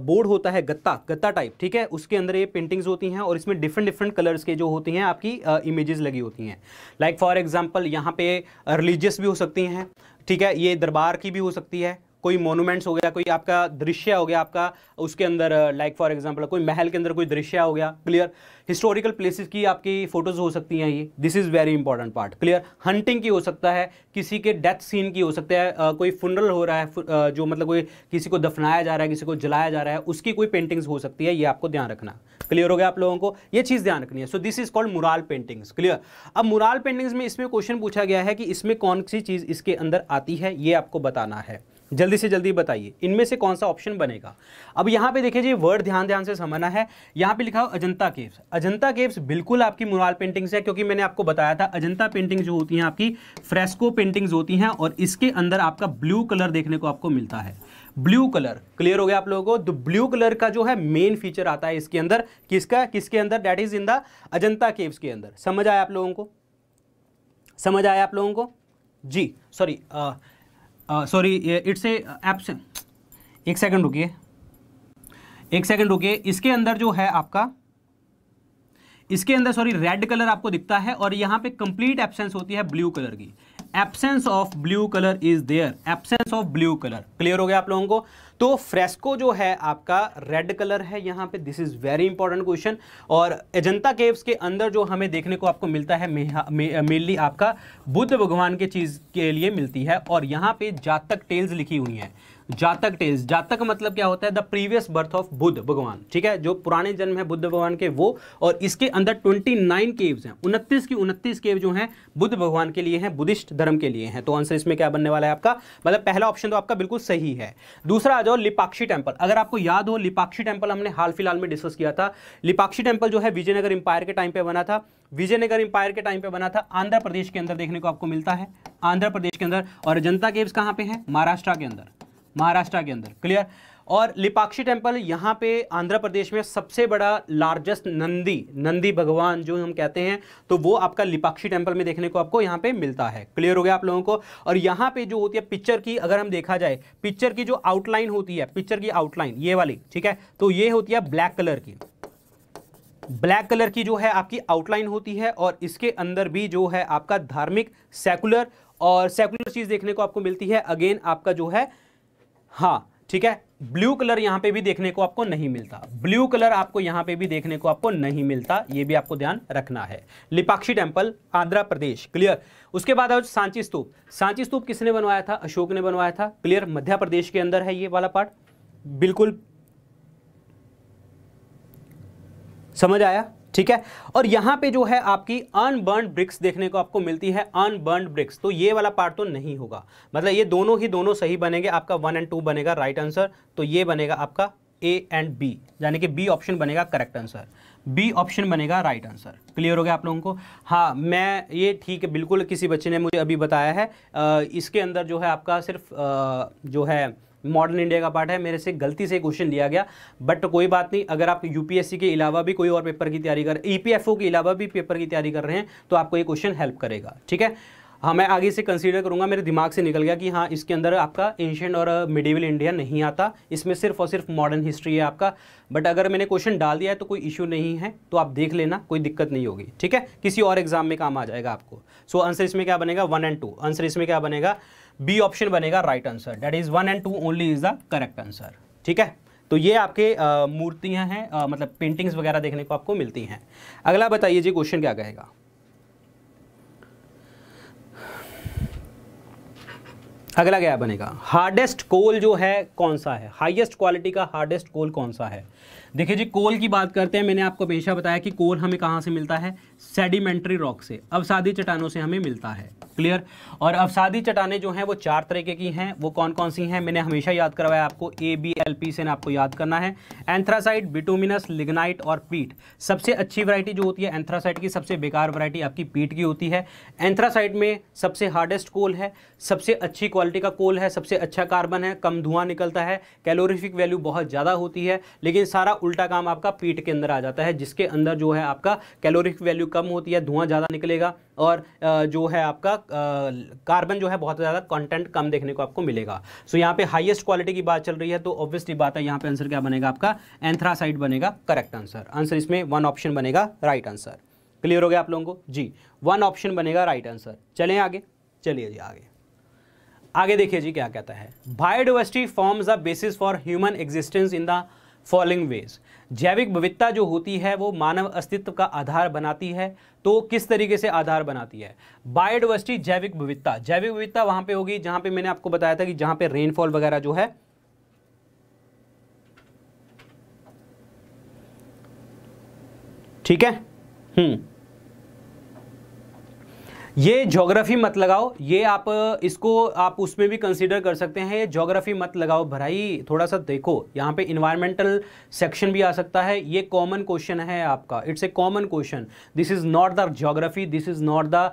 बोर्ड होता है गत्ता गत्ता टाइप ठीक है उसके अंदर ये पेंटिंग्स होती हैं और इसमें डिफरेंट डिफरेंट कलर्स के जो होती हैं आपकी इमेजेस लगी होती हैं लाइक फॉर एग्जाम्पल यहाँ पे रिलीजियस भी हो सकती हैं ठीक है ये दरबार की भी हो सकती है कोई मोनूमेंट्स हो गया कोई आपका दृश्य हो गया आपका उसके अंदर लाइक फॉर एग्जाम्पल कोई महल के अंदर कोई दृश्य हो गया क्लियर हिस्टोरिकल प्लेसेस की आपकी फोटोज हो सकती हैं ये this is very important part clear hunting की हो सकता है किसी के डेथ सीन की हो सकता है आ, uh, कोई फुनरल हो रहा है आ, uh, जो मतलब कोई किसी को दफनाया जा रहा है किसी को जलाया जा रहा है उसकी कोई पेंटिंग्स हो सकती है ये आपको ध्यान रखना क्लियर हो गया आप लोगों को ये चीज़ ध्यान रखनी है so this is called mural paintings clear अब मुराल पेंटिंग्स में इसमें क्वेश्चन पूछा गया है कि इसमें कौन सी चीज़ इसके अंदर आती है ये आपको बताना है जल्दी से जल्दी बताइए इनमें से कौन सा ऑप्शन बनेगा अब यहाँ पे देखिए जी वर्ड ध्यान ध्यान से समझना है यहाँ पे लिखा हो अजंता केव्स अजंता केव्स बिल्कुल आपकी मुराल पेंटिंग्स है क्योंकि मैंने आपको बताया था अजंता पेंटिंग्स जो होती हैं आपकी फ्रेस्को पेंटिंग्स होती हैं और इसके अंदर आपका ब्लू कलर देखने को आपको मिलता है ब्लू कलर क्लियर हो गया आप लोगों को तो ब्लू कलर का जो है मेन फीचर आता है इसके अंदर किसका किसके अंदर that is in the Ajanta caves के अंदर समझ आया आप लोगों को समझ आया आप लोगों को जी सॉरी सॉरी इट्स एप्स एक सेकंड रुकिए एक सेकंड रुकिए इसके अंदर जो है आपका इसके अंदर सॉरी रेड कलर आपको दिखता है और यहां पे कंप्लीट एब्सेंस होती है ब्लू कलर की absence of blue colour is there absence of blue colour clear हो गया आप लोगों को तो फ्रेस्को जो है आपका रेड कलर है यहाँ पे this is very important question और अजंता केव्स के अंदर जो हमें देखने को आपको मिलता है मेनली आपका बुद्ध भगवान के चीज के लिए मिलती है और यहाँ पे जातक टेल्स लिखी हुई है जातक टेज जातक मतलब क्या होता है the previous birth of Buddha भगवान ठीक है जो पुराने जन्म है बुद्ध भगवान के वो और इसके अंदर ट्वेंटी नाइन केव्स हैं उनतीस की उनतीस केव जो हैं बुद्ध भगवान के लिए हैं बुद्धिस्ट धर्म के लिए हैं तो आंसर इसमें क्या बनने वाला है आपका मतलब पहला ऑप्शन तो आपका बिल्कुल सही है दूसरा आ जाओ लिपाक्षी टेम्पल अगर आपको याद हो लिपाक्षी टेम्पल हमने हाल फिलहाल में डिस्कस किया था लिपाक्षी टेम्पल जो है विजयनगर इंपायर के टाइम पर बना था विजयनगर इंपायर के टाइम पे बना था आंध्र प्रदेश के अंदर देखने को आपको मिलता है आंध्र प्रदेश के अंदर और जनता केव्स कहाँ पे हैं महाराष्ट्र के अंदर महाराष्ट्र के अंदर क्लियर और लिपाक्षी टेम्पल यहाँ पे आंध्र प्रदेश में सबसे बड़ा लार्जेस्ट नंदी नंदी भगवान जो हम कहते हैं तो वो आपका लिपाक्षी टेम्पल में देखने को आपको यहाँ पे मिलता है क्लियर हो गया आप लोगों को और यहाँ पे जो होती है पिक्चर की अगर हम देखा जाए पिक्चर की जो आउटलाइन होती है पिक्चर की आउटलाइन ये वाली ठीक है तो ये होती है ब्लैक कलर की ब्लैक कलर की जो है आपकी आउटलाइन होती है और इसके अंदर भी जो है आपका धार्मिक सेकुलर और सेकुलर चीज़ देखने को आपको मिलती है अगेन आपका जो है हाँ ठीक है ब्लू कलर यहाँ पे भी देखने को आपको नहीं मिलता ब्लू कलर आपको यहाँ पे भी देखने को आपको नहीं मिलता ये भी आपको ध्यान रखना है लिपाक्षी टेम्पल आंध्र प्रदेश क्लियर उसके बाद आज सांची स्तूप सांची स्तूप किसने बनवाया था अशोक ने बनवाया था क्लियर मध्य प्रदेश के अंदर है ये वाला पार्ट बिल्कुल समझ आया ठीक है और यहाँ पे जो है आपकी अनबर्न ब्रिक्स देखने को आपको मिलती है अनबर्न ब्रिक्स तो ये वाला पार्ट तो नहीं होगा मतलब ये दोनों ही दोनों सही बनेंगे आपका वन एंड टू बनेगा राइट right आंसर तो ये बनेगा आपका ए एंड बी यानी कि बी ऑप्शन बनेगा करेक्ट आंसर बी ऑप्शन बनेगा राइट आंसर क्लियर हो गया आप लोगों को हाँ मैं ये ठीक है बिल्कुल किसी बच्चे ने मुझे अभी बताया है आ, इसके अंदर जो है आपका सिर्फ आ, जो है मॉडर्न इंडिया का पार्ट है मेरे से गलती से क्वेश्चन लिया गया बट कोई बात नहीं अगर आप यूपीएससी के अलावा भी कोई और पेपर की तैयारी कर ईपीएफओ e के अलावा भी पेपर की तैयारी कर रहे हैं तो आपको ये क्वेश्चन हेल्प करेगा ठीक है हाँ मैं आगे से कंसीडर करूंगा मेरे दिमाग से निकल गया कि हाँ इसके अंदर आपका एंशेंट और मिडिवल इंडिया नहीं आता इसमें सिर्फ और सिर्फ मॉडर्न हिस्ट्री है आपका बट अगर मैंने क्वेश्चन डाल दिया है तो कोई इशू नहीं है तो आप देख लेना कोई दिक्कत नहीं होगी ठीक है किसी और एग्जाम में काम आ जाएगा आपको सो so, आंसर इसमें क्या बनेगा वन एंड टू आंसर इसमें क्या बनेगा बी ऑप्शन बनेगा right answer that is one and two only is the correct answer ठीक है तो ये आपके मूर्तियां हैं मतलब पेंटिंग्स वगैरह देखने को आपको मिलती हैं अगला बताइए जी क्वेश्चन क्या कहेगा अगला क्या बनेगा हार्डेस्ट कोल जो है कौन सा है हाईएस्ट क्वालिटी का हार्डेस्ट कोल कौन सा है देखिए जी कोल की बात करते हैं मैंने आपको हमेशा बताया कि कोल हमें कहाँ से मिलता है सेडिमेंट्री रॉक से अवसादी चट्टानों से हमें मिलता है क्लियर और अवसादी चट्टानें जो हैं वो चार तरीके की हैं वो कौन कौन सी हैं मैंने हमेशा याद करवाया आपको ए बी एल पी से आपको याद करना है एंथ्रासाइट बिटोमिनस लिग्नाइट और पीट सबसे अच्छी वरायटी जो होती है एंथ्रासाइट की सबसे बेकार वरायटी आपकी पीट की होती है एंथ्रासाइट में सबसे हार्डेस्ट कोल है सबसे अच्छी क्वालिटी का कोल है सबसे अच्छा कार्बन है कम धुआं निकलता है कैलोरीफिक वैल्यू बहुत ज़्यादा होती है लेकिन सारा उल्टा काम आपका पेट के अंदर आ जाता है जिसके अंदर जो है आपका कैलोरिक वैल्यू कम होती है धुआं ज़्यादा निकलेगा और जो है आपका कार्बन जो है बहुत ज़्यादा कंटेंट कम देखने को आपको मिलेगा सो यहाँ पे हाईएस्ट क्वालिटी की बात चल रही है तो ऑब्वियसली बात है यहाँ पे आंसर क्या बनेगा आपका एंथ्रासाइड बनेगा करेक्ट आंसर आंसर इसमें वन ऑप्शन बनेगा राइट आंसर क्लियर हो गया आप लोगों को जी वन ऑप्शन बनेगा राइट आंसर चलें आगे चलिए जी आगे आगे देखिए जी क्या कहता है biodiversity forms a basis for human existence in the following ways जैविक विविधता जो होती है वो मानव अस्तित्व का आधार बनाती है तो किस तरीके से आधार बनाती है बायोडिवर्सिटी जैविक विविधता जैविक विविधता वहां पे होगी जहां पे मैंने आपको बताया था कि जहां पे रेनफॉल वगैरह जो है ठीक है हम्म ये जोग्राफी मत लगाओ ये आप इसको आप उसमें भी कंसिडर कर सकते हैं ये जोग्राफी मत लगाओ भराई थोड़ा सा देखो यहाँ पे इन्वायरमेंटल सेक्शन भी आ सकता है ये कॉमन क्वेश्चन है आपका it's a common question this is not the geography this is not the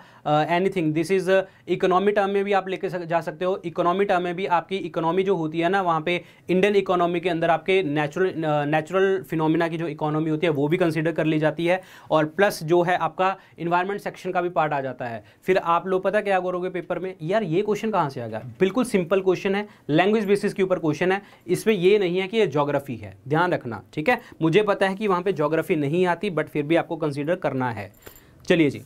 anything this is economy term में भी आप लेके जा सकते हो इकोनॉमी टर्म में भी आपकी इकोनॉमी जो होती है ना वहाँ पे इंडियन इकोनॉमी के अंदर आपके नेचुरल नेचुरल फिनोमिना की जो इकोनॉमी होती है वो भी कंसिडर कर ली जाती है और प्लस जो है आपका इन्वायरमेंट सेक्शन का भी पार्ट आ जाता है फिर आप लोग पता क्या करोगे पेपर में यार ये क्वेश्चन कहाँ से आ गया बिल्कुल सिंपल क्वेश्चन है लैंग्वेज बेसिस के ऊपर क्वेश्चन है इसमें ये नहीं है कि ये जोग्राफी है ध्यान रखना ठीक है मुझे पता है कि वहाँ पर जोग्राफी नहीं आती बट फिर भी आपको कंसिडर करना है चलिए जी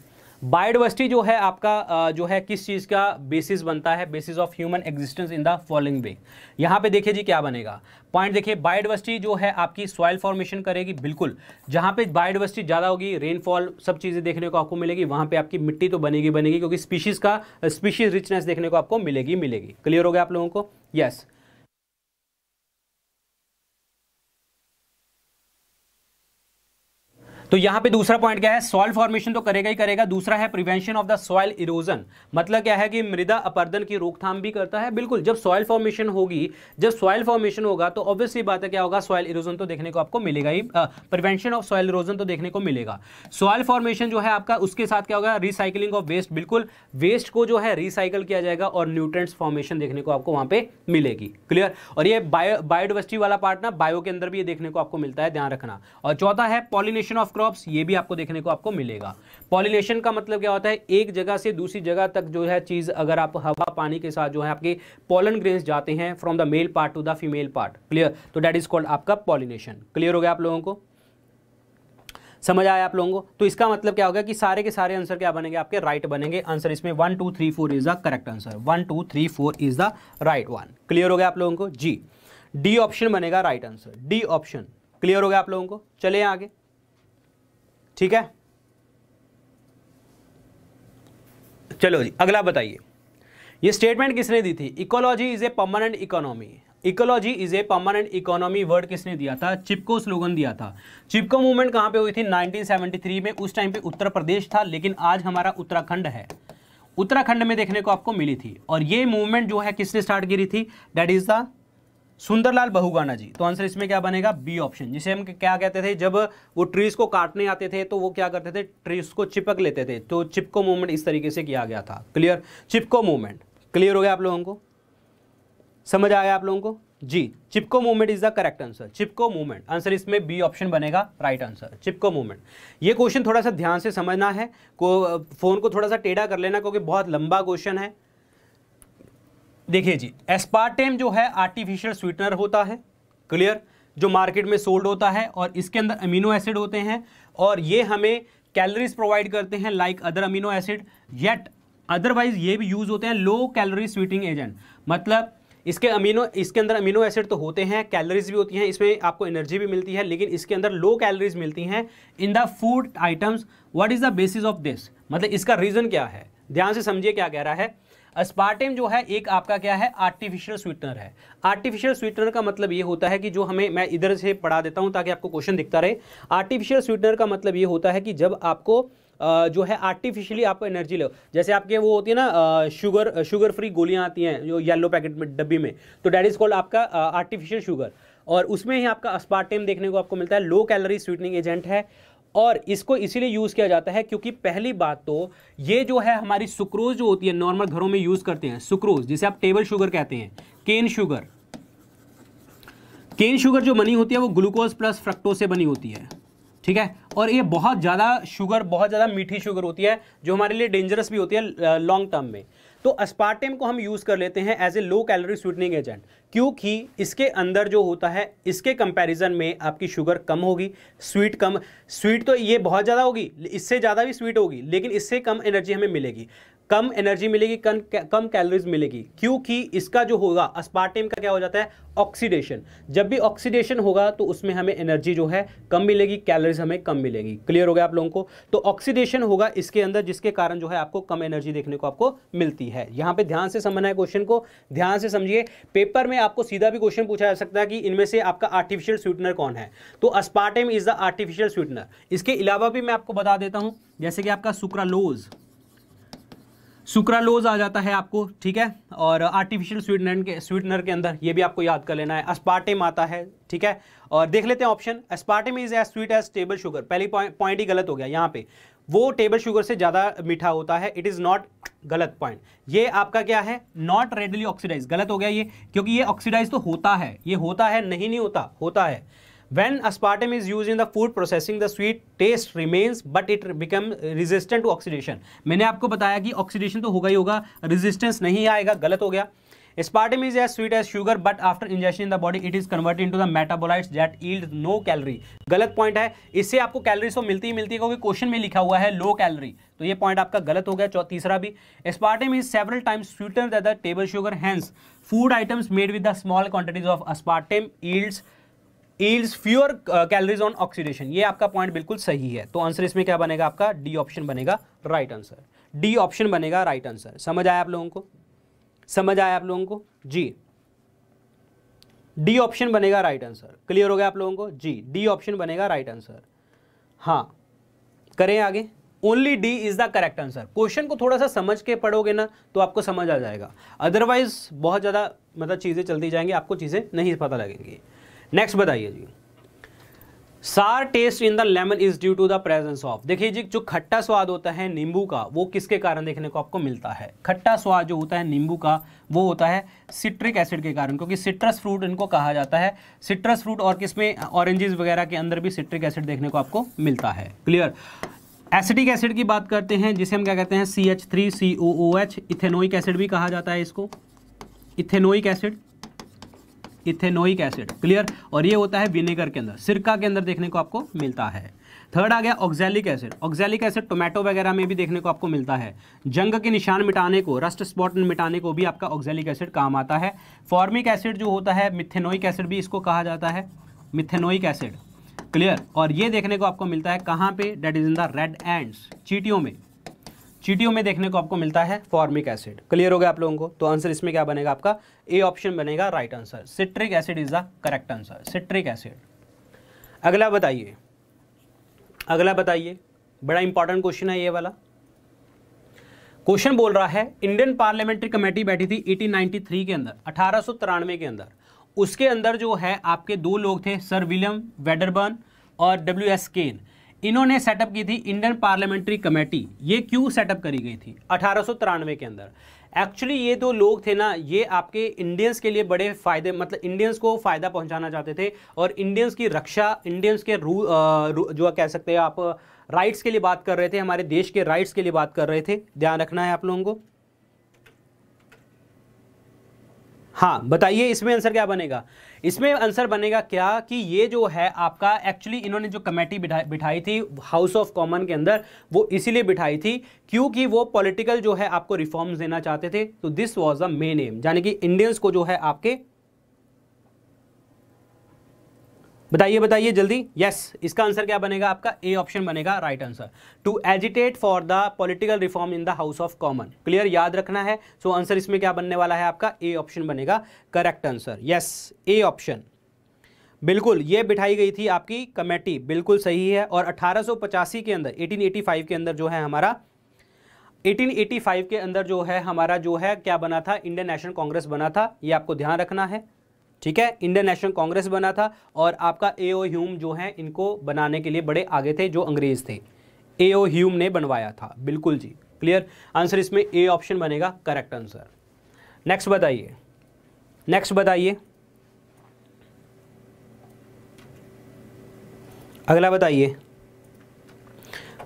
बायोडिवर्सिटी जो है आपका जो है किस चीज़ का बेसिस बनता है basis of human existence in the following way यहाँ पे देखिए जी क्या बनेगा पॉइंट देखिए बायोडिवर्सिटी जो है आपकी सॉयल फॉर्मेशन करेगी बिल्कुल जहाँ पे बायोडाइवर्सिटी ज़्यादा होगी रेनफॉल सब चीज़ें देखने को आपको मिलेगी वहाँ पर आपकी मिट्टी तो बनेगी बनेगी क्योंकि स्पीशीज़ का स्पीशीज़ रिचनेस देखने को आपको मिलेगी मिलेगी क्लियर हो गया आप लोगों को यस yes. तो यहां पे दूसरा पॉइंट क्या है सॉइल फॉर्मेशन तो करेगा ही करेगा दूसरा है prevention of the soil erosion मतलब क्या है कि मृदा अपर्दन की रोकथाम भी करता है बिल्कुल जब सॉइल फॉर्मेशन होगी जब सॉइल फॉर्मेशन होगा तो ऑब्वियसली बात है क्या होगा सॉइल इरोजन तो देखने को आपको मिलेगा ही प्रिवेंशन ऑफ सॉइल इरोजन तो देखने को मिलेगा सॉइल फॉर्मेशन जो है आपका उसके साथ क्या होगा रिसाइकलिंग ऑफ वेस्ट बिल्कुल वेस्ट को जो है रिसाइकल किया जाएगा और न्यूट्रेंट्स फॉर्मेशन देखने को आपको वहां पर मिलेगी क्लियर और ये बायो बायोडिवर्सिटी वाला पार्ट ना बायो के अंदर भी ये देखने को आपको मिलता है ध्यान रखना और चौथा है पॉलिनेशन ऑफ क्रॉप्स ये भी आपको देखने को आपको मिलेगा पॉलिनेशन का मतलब क्या होता है एक जगह से दूसरी जगह तक जो है चीज़ अगर आप हवा पानी के साथ जो है आपके पॉलन ग्रेन्स जाते हैं from the male part to the female part clear तो डेट इज कॉल्ड आपका पॉलिनेशन क्लियर हो गया आप लोगों को समझ आया आप लोगों को तो इसका मतलब क्या होगा कि सारे के सारे आंसर क्या बनेंगे आपके राइट बनेंगे आंसर इसमें one two three four is the correct answer one two three four is the right one clear हो गया आप लोगों को जी डी ऑप्शन बनेगा right answer D option clear हो गया आप लोगों को चले आगे ठीक है चलो जी अगला बताइए ये स्टेटमेंट किसने दी थी ecology is a permanent economy ecology is a permanent economy word किसने दिया था चिपको स्लोगन दिया था चिपको मूवमेंट कहां पे हुई थी 1973 में उस टाइम पे उत्तर प्रदेश था लेकिन आज हमारा उत्तराखंड है उत्तराखंड में देखने को आपको मिली थी और ये मूवमेंट जो है किसने स्टार्ट करी थी that is the Sundarlal Bahuguna ji तो आंसर इसमें क्या बनेगा बी ऑप्शन जिसे हम क्या कहते थे जब वो ट्रीज को काटने आते थे तो वो क्या करते थे ट्रीज को चिपक लेते थे तो चिपको मूवमेंट इस तरीके से किया गया था क्लियर चिपको मूवमेंट क्लियर हो गया आप लोगों को समझ आ गया आप लोगों को जी Chipko movement is the correct answer Chipko movement answer इसमें बी ऑप्शन बनेगा राइट आंसर चिपको मूवमेंट ये क्वेश्चन थोड़ा सा ध्यान से समझना है को फोन को थोड़ा सा टेढ़ा कर लेना क्योंकि बहुत लंबा क्वेश्चन है देखिए जी एस्पार्टेम जो है आर्टिफिशियल स्वीटनर होता है क्लियर जो मार्केट में सोल्ड होता है और इसके अंदर अमीनो एसिड होते हैं और ये हमें कैलोरीज प्रोवाइड करते हैं like other amino acid yet otherwise ये भी यूज़ होते हैं लो कैलोरी स्वीटिंग एजेंट मतलब इसके अमीनो इसके अंदर अमीनो एसिड तो होते हैं कैलोरीज भी होती हैं इसमें आपको एनर्जी भी मिलती है लेकिन इसके अंदर लो कैलोरीज मिलती हैं in the food items what is the basis of this मतलब इसका रीज़न क्या है ध्यान से समझिए क्या कह रहा है स्पार्टेम जो है एक आपका क्या है आर्टिफिशियल स्वीटनर है आर्टिफिशियल स्वीटनर का मतलब ये होता है कि जो हमें मैं इधर से पढ़ा देता हूँ ताकि आपको क्वेश्चन दिखता रहे आर्टिफिशियल स्वीटनर का मतलब ये होता है कि जब आपको जो है आर्टिफिशियली आपको एनर्जी लो जैसे आपके वो होती है ना शुगर शुगर फ्री गोलियाँ आती हैं जो येलो पैकेट में डब्बी में तो डैट इज़ कॉल्ड आपका आर्टिफिशियल शुगर और उसमें ही आपका अस्पार्टेम देखने को आपको मिलता है लो कैलोरी स्वीटनिंग एजेंट है और इसको इसीलिए यूज़ किया जाता है क्योंकि पहली बात तो ये जो है हमारी सुक्रोज जो होती है नॉर्मल घरों में यूज़ करते हैं सुक्रोज जिसे आप टेबल शुगर कहते हैं केन शुगर केन शुगर जो बनी होती है वो ग्लूकोज प्लस फ्रक्टोज से बनी होती है ठीक है और ये बहुत ज़्यादा शुगर बहुत ज़्यादा मीठी शुगर होती है जो हमारे लिए डेंजरस भी होती है लॉन्ग टर्म में तो अस्पार्टेम को हम यूज़ कर लेते हैं as a low calorie sweetening agent क्योंकि इसके अंदर जो होता है इसके कंपैरिजन में आपकी शुगर कम होगी स्वीट कम स्वीट तो ये बहुत ज़्यादा होगी इससे ज़्यादा भी स्वीट होगी लेकिन इससे कम एनर्जी हमें मिलेगी कम एनर्जी मिलेगी कम कम कैलोरीज मिलेगी क्योंकि इसका जो होगा अस्पार्टेम का क्या हो जाता है ऑक्सीडेशन जब भी ऑक्सीडेशन होगा तो उसमें हमें एनर्जी जो है कम मिलेगी कैलोरीज हमें कम मिलेगी क्लियर हो गया आप लोगों को तो ऑक्सीडेशन होगा इसके अंदर जिसके कारण जो है आपको कम एनर्जी देखने को आपको मिलती है यहाँ पे ध्यान से समझना है क्वेश्चन को ध्यान से समझिए पेपर में आपको सीधा भी क्वेश्चन पूछा जा सकता है कि इनमें से आपका आर्टिफिशियल स्वीटनर कौन है तो aspartame is the artificial sweetener इसके अलावा भी मैं आपको बता देता हूं जैसे कि आपका सुक्रालोज सुक्रालोज आ जाता है आपको ठीक है और आर्टिफिशियल स्वीटनर के स्वीटनर के अंदर ये भी आपको याद कर लेना है अस्पार्टेम आता है ठीक है और देख लेते हैं option aspartame is as sweet as stable sugar पहली पॉइंट ही गलत हो गया यहाँ पे वो टेबल शुगर से ज़्यादा मीठा होता है इट इज़ नॉट गलत पॉइंट ये आपका क्या है नॉट रेडली ऑक्सीडाइज गलत हो गया ये क्योंकि ये ऑक्सीडाइज तो होता है ये होता है नहीं नहीं होता होता है when aspartame is use in the food processing the sweet taste remains but it become resistant to oxidation मैंने आपको बताया कि ऑक्सीडेशन तो होगा ही होगा रिजिस्टेंस नहीं आएगा गलत हो गया aspartame is as sweet as sugar but after injection in the body it is converted to the metabolite that yield no calorie गलत पॉइंट है इससे आपको कैलरीज तो मिलती ही मिलती है क्योंकि क्वेश्चन में लिखा हुआ है लो कैलरी तो ये पॉइंट आपका गलत हो गया तीसरा भी aspartame is several times sweeter the table sugar hence food items made with the small quantities of aspartame yields yields fewer calories on oxidation ये आपका पॉइंट बिल्कुल सही है तो आंसर इसमें क्या बनेगा आपका डी ऑप्शन बनेगा राइट आंसर डी ऑप्शन बनेगा राइट आंसर समझ आया आप लोगों को समझ आया आप लोगों को जी डी ऑप्शन बनेगा राइट आंसर क्लियर हो गया आप लोगों को जी डी ऑप्शन बनेगा राइट आंसर हाँ करें आगे only D is the correct answer question को थोड़ा सा समझ के पढ़ोगे ना तो आपको समझ आ जाएगा अदरवाइज बहुत ज़्यादा मतलब चीज़ें चलती जाएंगी आपको चीज़ें नहीं पता लगेंगी नेक्स्ट बताइए जी sour taste in the lemon is due to the presence of देखिए जी जो खट्टा स्वाद होता है नींबू का वो किसके कारण देखने को आपको मिलता है खट्टा स्वाद जो होता है नींबू का वो होता है सिट्रिक एसिड के कारण क्योंकि सिट्रस फ्रूट इनको कहा जाता है सिट्रस फ्रूट और किसमें ऑरेंजेस वगैरह के अंदर भी सिट्रिक एसिड देखने को आपको मिलता है क्लियर एसिडिक एसिड की बात करते हैं जिसे हम क्या कहते हैं C H three C O O H ethanoic acid भी कहा जाता है इसको ethanoic acid ethanoic acid clear और ये होता है विनेगर के अंदर सिरका के अंदर देखने को आपको मिलता है थर्ड आ गया oxalic acid oxalic acid tomato वगैरह में भी देखने को आपको मिलता है जंग के निशान मिटाने को रस्ट स्पॉट मिटाने को भी आपका ऑक्जेलिक एसिड काम आता है फॉर्मिक एसिड जो होता है मिथेनोइक एसिड भी इसको कहा जाता है मिथेनोइक एसिड क्लियर और ये देखने को आपको मिलता है कहाँ पे that is in the red ants चीटियों में चीटियों में देखने को आपको मिलता है फॉर्मिक एसिड क्लियर हो गया आप लोगों को तो आंसर इसमें क्या बनेगा आपका ए ऑप्शन बनेगा right answer citric acid is the correct answer citric acid अगला बताइए अगला बताइए बड़ा इंपॉर्टेंट क्वेश्चन है ये वाला क्वेश्चन बोल रहा है इंडियन पार्लियामेंट्री कमेटी बैठी थी 1893 के अंदर अठारह के अंदर उसके अंदर जो है आपके दो लोग थे सर विलियम वेडरबर्न और डब्ल्यू एस केन इन्होंने सेटअप की थी इंडियन पार्लियामेंट्री कमेटी ये क्यों सेटअप करी गई थी अठारह के अंदर एक्चुअली ये दो लोग थे ना ये आपके इंडियंस के लिए बड़े फायदे मतलब इंडियंस को फ़ायदा पहुंचाना चाहते थे और इंडियंस की रक्षा इंडियंस के रू, आ, रू जो कह सकते हैं आप राइट्स के लिए बात कर रहे थे हमारे देश के राइट्स के लिए बात कर रहे थे ध्यान रखना है आप लोगों को हाँ बताइए इसमें आंसर क्या बनेगा इसमें आंसर बनेगा क्या कि ये जो है आपका एक्चुअली इन्होंने जो कमेटी बिठा बिठाई थी हाउस ऑफ कॉमन के अंदर वो इसीलिए बिठाई थी क्योंकि वो पॉलिटिकल जो है आपको रिफॉर्म्स देना चाहते थे तो this was the main aim यानी कि इंडियंस को जो है आपके बताइए बताइए जल्दी यस yes, इसका आंसर क्या बनेगा आपका ए ऑप्शन बनेगा right answer to agitate for the political reform in the house of common clear याद रखना है सो so, आंसर इसमें क्या बनने वाला है आपका ए ऑप्शन बनेगा correct answer yes A option बिल्कुल ये बिठाई गई थी आपकी कमेटी बिल्कुल सही है और अठारह के अंदर एटीन के अंदर जो है हमारा 1885 के अंदर जो है हमारा जो है क्या बना था इंडियन नेशनल कांग्रेस बना था ये आपको ध्यान रखना है ठीक है इंडियन नेशनल कांग्रेस बना था और आपका ए ओ ह्यूम जो है इनको बनाने के लिए बड़े आगे थे जो अंग्रेज थे ए ओ ह्यूम ने बनवाया था बिल्कुल जी क्लियर आंसर इसमें ए ऑप्शन बनेगा करेक्ट आंसर नेक्स्ट बताइए नेक्स्ट बताइए अगला बताइए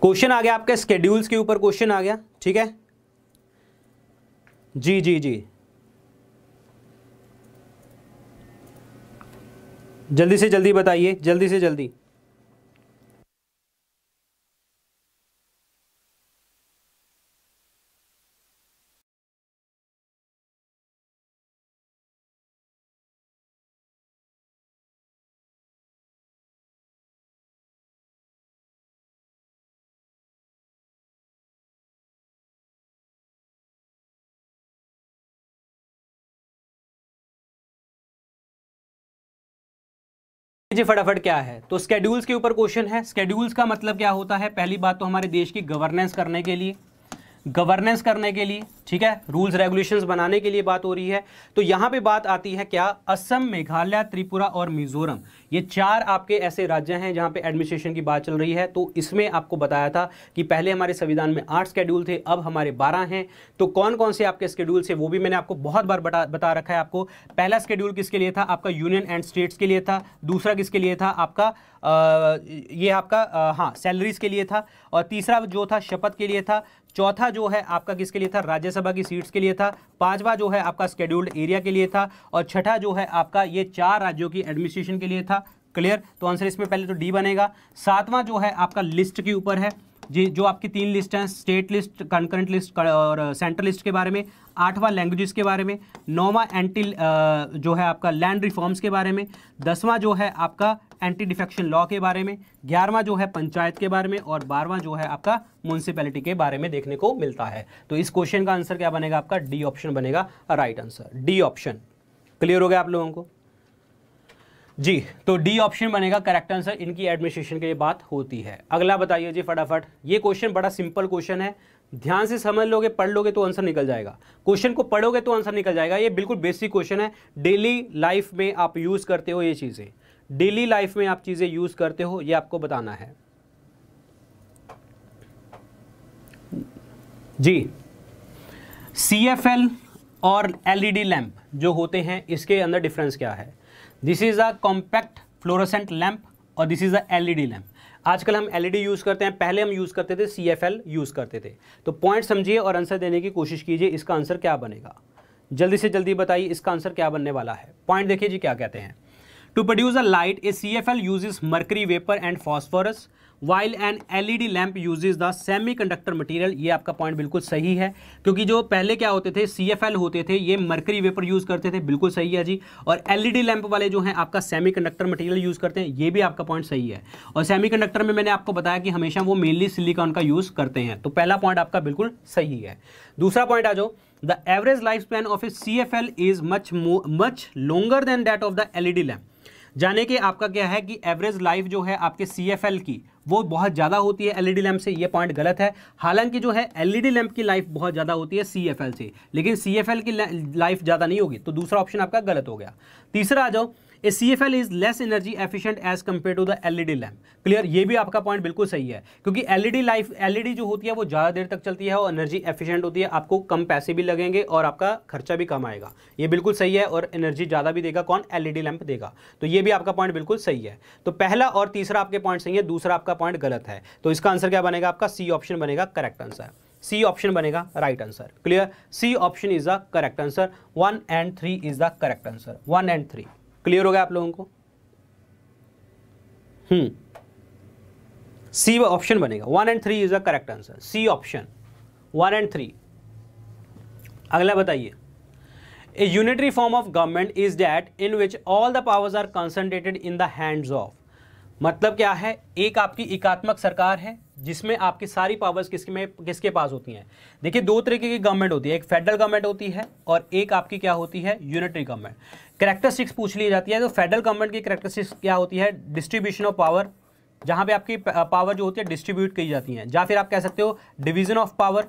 क्वेश्चन आ गया आपके स्केड्यूल्स के ऊपर क्वेश्चन आ गया ठीक है जी जी जी जल्दी से जल्दी बताइए जल्दी से जल्दी जी फटाफट क्या है तो स्केड्यूल्स के ऊपर क्वेश्चन है स्केड्यूल्स का मतलब क्या होता है पहली बात तो हमारे देश की गवर्नेंस करने के लिए गवर्नेंस करने के लिए ठीक है रूल्स रेगुलेशंस बनाने के लिए बात हो रही है तो यहां पे बात आती है क्या असम मेघालय त्रिपुरा और मिजोरम ये चार आपके ऐसे राज्य हैं जहाँ पे एडमिनिस्ट्रेशन की बात चल रही है तो इसमें आपको बताया था कि पहले हमारे संविधान में आठ स्केड्यूल थे अब हमारे बारह हैं तो कौन कौन से आपके स्केड्यूल से वो भी मैंने आपको बहुत बार बता बता रखा है आपको पहला स्केड्यूल किसके लिए था आपका यूनियन एंड स्टेट्स के लिए था दूसरा किसके लिए था आपका आ, ये आपका हाँ सैलरीज के लिए था और तीसरा जो था शपथ के लिए था चौथा जो है आपका किसके लिए था राज्यसभा की सीट्स के लिए था पांचवा जो है आपका स्केड्यूल्ड एरिया के लिए था और छठा जो है आपका ये चार राज्यों की एडमिनिस्ट्रेशन के लिए था क्लियर तो आंसर इसमें पहले तो डी बनेगा सातवां जो है आपका लिस्ट के ऊपर है जी जो आपकी तीन लिस्ट हैं स्टेट लिस्ट कंकरेंट लिस्ट और सेंट्रल लिस्ट के बारे में आठवां लैंग्वेजेस के बारे में नौवां एंटी जो है आपका लैंड रिफॉर्म्स के बारे में दसवां जो है आपका एंटी डिफेक्शन लॉ के बारे में ग्यारहवा जो है पंचायत के बारे में और बारहवां जो है आपका म्यूनसिपैलिटी के बारे में देखने को मिलता है तो इस क्वेश्चन का आंसर क्या बनेगा आपका डी ऑप्शन बनेगा right answer D option clear हो गया आप लोगों को जी तो डी ऑप्शन बनेगा करेक्ट आंसर इनकी एडमिनिस्ट्रेशन के लिए बात होती है अगला बताइए जी फटाफट ये क्वेश्चन बड़ा सिंपल क्वेश्चन है ध्यान से समझ लोगे पढ़ लोगे तो आंसर निकल जाएगा क्वेश्चन को पढ़ोगे तो आंसर निकल जाएगा ये बिल्कुल बेसिक क्वेश्चन है डेली लाइफ में आप यूज़ करते हो ये चीज़ें डेली लाइफ में आप चीज़ें यूज़ करते हो ये आपको बताना है जी सी एफ एल और एल ई डी जो होते हैं इसके अंदर डिफरेंस क्या है this is a compact fluorescent lamp और this is a LED lamp आजकल हम एलईडी यूज़ e करते हैं पहले हम यूज़ करते थे सी यूज़ करते थे तो पॉइंट समझिए और आंसर देने की कोशिश कीजिए इसका आंसर क्या बनेगा जल्दी से जल्दी बताइए इसका आंसर क्या बनने वाला है पॉइंट देखिए जी क्या कहते हैं to produce a light a C F L use mercury vapour and phosphorus while an LED lamp use the semiconductor material ये आपका पॉइंट बिल्कुल सही है क्योंकि जो पहले क्या होते थे सीएफएल होते थे ये मरकरी वेपर यूज़ करते थे बिल्कुल सही है जी और एलईडी लैंप e वाले जो हैं आपका सेमीकंडक्टर मटेरियल यूज़ करते हैं ये भी आपका पॉइंट सही है और सेमीकंडक्टर में मैंने आपको बताया कि हमेशा वो मेनली सिलिकॉन का यूज़ करते हैं तो पहला पॉइंट आपका बिल्कुल सही है दूसरा पॉइंट आ जाओ the average life span of a C F L is much much longer than that of the LED lamp जाने कि आपका क्या है कि एवरेज लाइफ जो है आपके सी की वो बहुत ज़्यादा होती है एलईडी लैम्प e से ये पॉइंट गलत है हालांकि जो है एलईडी लैम्प e की लाइफ बहुत ज़्यादा होती है सी से लेकिन सी की लाइफ ज़्यादा नहीं होगी तो दूसरा ऑप्शन आपका गलत हो गया तीसरा आ जाओ a C F L is less energy efficient as compare to the LED lamp clear ये भी आपका पॉइंट बिल्कुल सही है क्योंकि एलईडी लाइफ एलईडी जो होती है वो ज़्यादा देर तक चलती है और एनर्जी एफिशिएंट होती है आपको कम पैसे भी लगेंगे और आपका खर्चा भी कम आएगा ये बिल्कुल सही है और एनर्जी ज़्यादा भी देगा कौन एलईडी लैम्प e देगा तो ये भी आपका पॉइंट बिल्कुल सही है तो पहला और तीसरा आपके पॉइंट सही है दूसरा आपका पॉइंट गलत है तो इसका आंसर क्या बनेगा आपका सी ऑप्शन बनेगा करेक्ट आंसर सी ऑप्शन बनेगा right answer clear C option is the correct answer one and three is the correct answer one and three clear हो गया आप लोगों को हम्म सी ऑप्शन बनेगा one and three is the correct answer C option one and three अगला बताइए a unitary form of government is that in which all the powers are concentrated in the hands of मतलब क्या है एक आपकी एकात्मक सरकार है जिसमें आपकी सारी पावर्स किसके में किसके पास होती हैं देखिए दो तरीके की गवर्नमेंट होती है एक फेडरल गवर्नमेंट होती है और एक आपकी क्या होती है यूनिटरी गवर्नमेंट करेक्टरिस्टिक्स पूछ ली जाती है तो फेडरल गवर्नमेंट की करेक्टरिस्टिक्स क्या होती है डिस्ट्रीब्यूशन ऑफ पावर जहाँ पे आपकी पावर जो होती है डिस्ट्रीब्यूट की जाती है या फिर आप कह सकते हो डिवीजन ऑफ पावर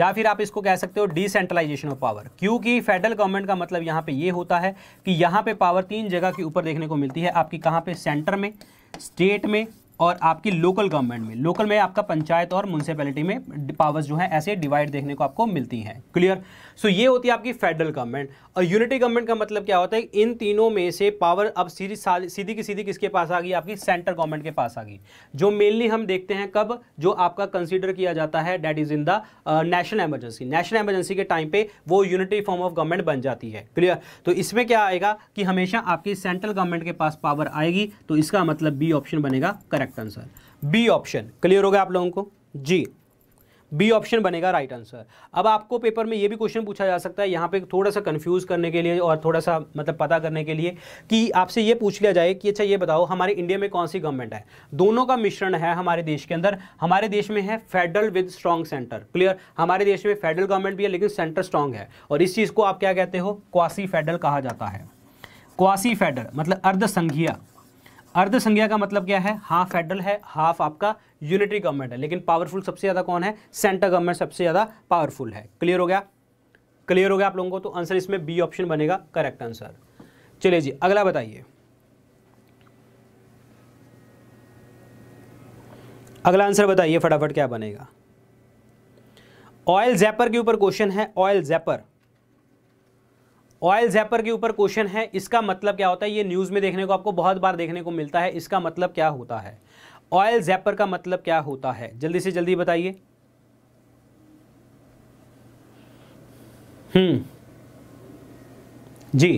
या फिर आप इसको कह सकते हो डिसेंट्रलाइजेशन ऑफ पावर क्योंकि फेडरल गवर्नमेंट का मतलब यहाँ पे ये होता है कि यहाँ पे पावर तीन जगह के ऊपर देखने को मिलती है आपकी कहाँ पे सेंटर में स्टेट में और आपकी लोकल गवर्नमेंट में लोकल में आपका पंचायत और म्यूनसिपैलिटी में पावर्स जो है ऐसे डिवाइड देखने को आपको मिलती हैं क्लियर सो ये होती है आपकी फेडरल गवर्नमेंट और यूनिटी गवर्नमेंट का मतलब क्या होता है इन तीनों में से पावर अब सीधी सीधी की सीधी किसके पास आ गई आपकी सेंट्रल गवर्नमेंट के पास आ गई जो मेनली हम देखते हैं कब जो आपका कंसिडर किया जाता है that is in the national emergency national emergency के टाइम पे वो यूनिटी फॉर्म ऑफ गवर्नमेंट बन जाती है क्लियर तो इसमें क्या आएगा कि हमेशा आपकी सेंट्रल गवर्नमेंट के पास पावर आएगी तो इसका मतलब बी ऑप्शन बनेगा correct correct answer B option clear हो गया आप लोगों को जी बी ऑप्शन बनेगा राइट right आंसर अब आपको पेपर में ये भी क्वेश्चन पूछा जा सकता है यहाँ पे थोड़ा सा कंफ्यूज करने के लिए और थोड़ा सा मतलब पता करने के लिए कि आपसे ये पूछ लिया जाए कि अच्छा ये बताओ हमारे इंडिया में कौन सी गवर्नमेंट है दोनों का मिश्रण है हमारे देश के अंदर हमारे देश में है federal with strong centre clear हमारे देश में फेडरल गवर्नमेंट भी है लेकिन सेंटर स्ट्रांग है और इस चीज़ को आप क्या कहते हो क्वासी फेडरल कहा जाता है क्वासी फेडरल मतलब अर्धसंघिया अर्ध संज्ञा का मतलब क्या है हाफ फेडरल है हाफ आपका यूनिटरी गवर्नमेंट है लेकिन पावरफुल सबसे ज़्यादा कौन है सेंटर गवर्नमेंट सबसे ज़्यादा पावरफुल है क्लियर हो गया क्लियर हो गया आप लोगों को तो आंसर इसमें बी ऑप्शन बनेगा करेक्ट आंसर चलिए जी अगला बताइए अगला आंसर बताइए फटाफट क्या बनेगा ऑयल जैपर के ऊपर क्वेश्चन है ऑयल जैपर ऑयल जैपर के ऊपर क्वेश्चन है इसका मतलब क्या होता है ये न्यूज़ में देखने को आपको बहुत बार देखने को मिलता है इसका मतलब क्या होता है ऑयल जैपर का मतलब क्या होता है जल्दी से जल्दी बताइए हम्म जी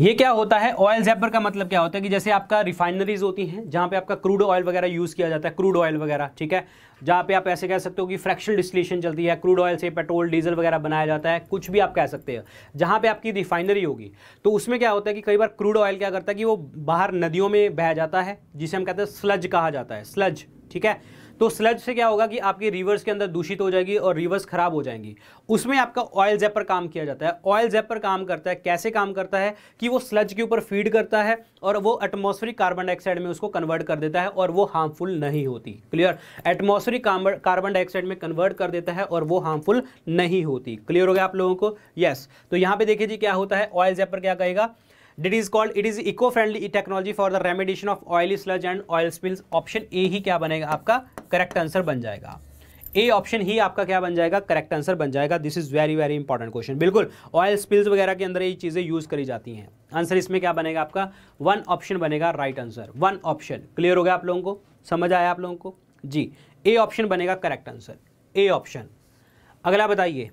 ये क्या होता है ऑयल जैपर का मतलब क्या होता है कि जैसे आपका रिफाइनरीज होती हैं जहाँ पे आपका क्रूड ऑयल वगैरह यूज़ किया जाता है क्रूड ऑयल वगैरह ठीक है जहाँ पे आप ऐसे कह सकते हो कि फ्रैक्शन डिस्टिलेशन चलती है क्रूड ऑयल से पेट्रोल डीजल वगैरह बनाया जाता है कुछ भी आप कह सकते हो जहाँ पे आपकी रिफाइनरी होगी तो उसमें क्या होता है कि कई बार क्रूड ऑयल क्या करता है कि वो बाहर नदियों में बह जाता है जिसे हम कहते हैं स्लज कहा जाता है स्लज ठीक है तो स्लज से क्या होगा कि आपके रिवर्स के अंदर दूषित हो जाएगी और रिवर्स ख़राब हो जाएंगी उसमें आपका ऑयल जैपर पर काम किया जाता है ऑयल जैपर पर काम करता है कैसे काम करता है कि वो स्लज के ऊपर फीड करता है और वो एटमोस्फेरिक कार्बन डाइऑक्साइड में उसको कन्वर्ट कर देता है और वो हार्मफुल नहीं होती क्लियर एटमोस्फेरिक कार्बन डाइऑक्साइड में कन्वर्ट कर देता है और वो हार्मफुल नहीं होती क्लियर हो गया आप लोगों को यस yes. तो यहाँ पे देखिए जी क्या होता है ऑयल जैपर पर क्या कहेगा that is called it is eco friendly technology for the remediation of oil sludge and oil spills option A ही क्या बनेगा आपका करेक्ट आंसर बन जाएगा ए ऑप्शन ही आपका क्या बन जाएगा करेक्ट आंसर बन जाएगा this is very very important question बिल्कुल ऑयल स्पिल्स वगैरह के अंदर ये चीज़ें यूज करी जाती हैं आंसर इसमें क्या बनेगा आपका वन ऑप्शन बनेगा right answer one option clear हो गया आप लोगों को समझ आया आप लोगों को जी ए ऑप्शन बनेगा करेक्ट आंसर ए ऑप्शन अगला बताइए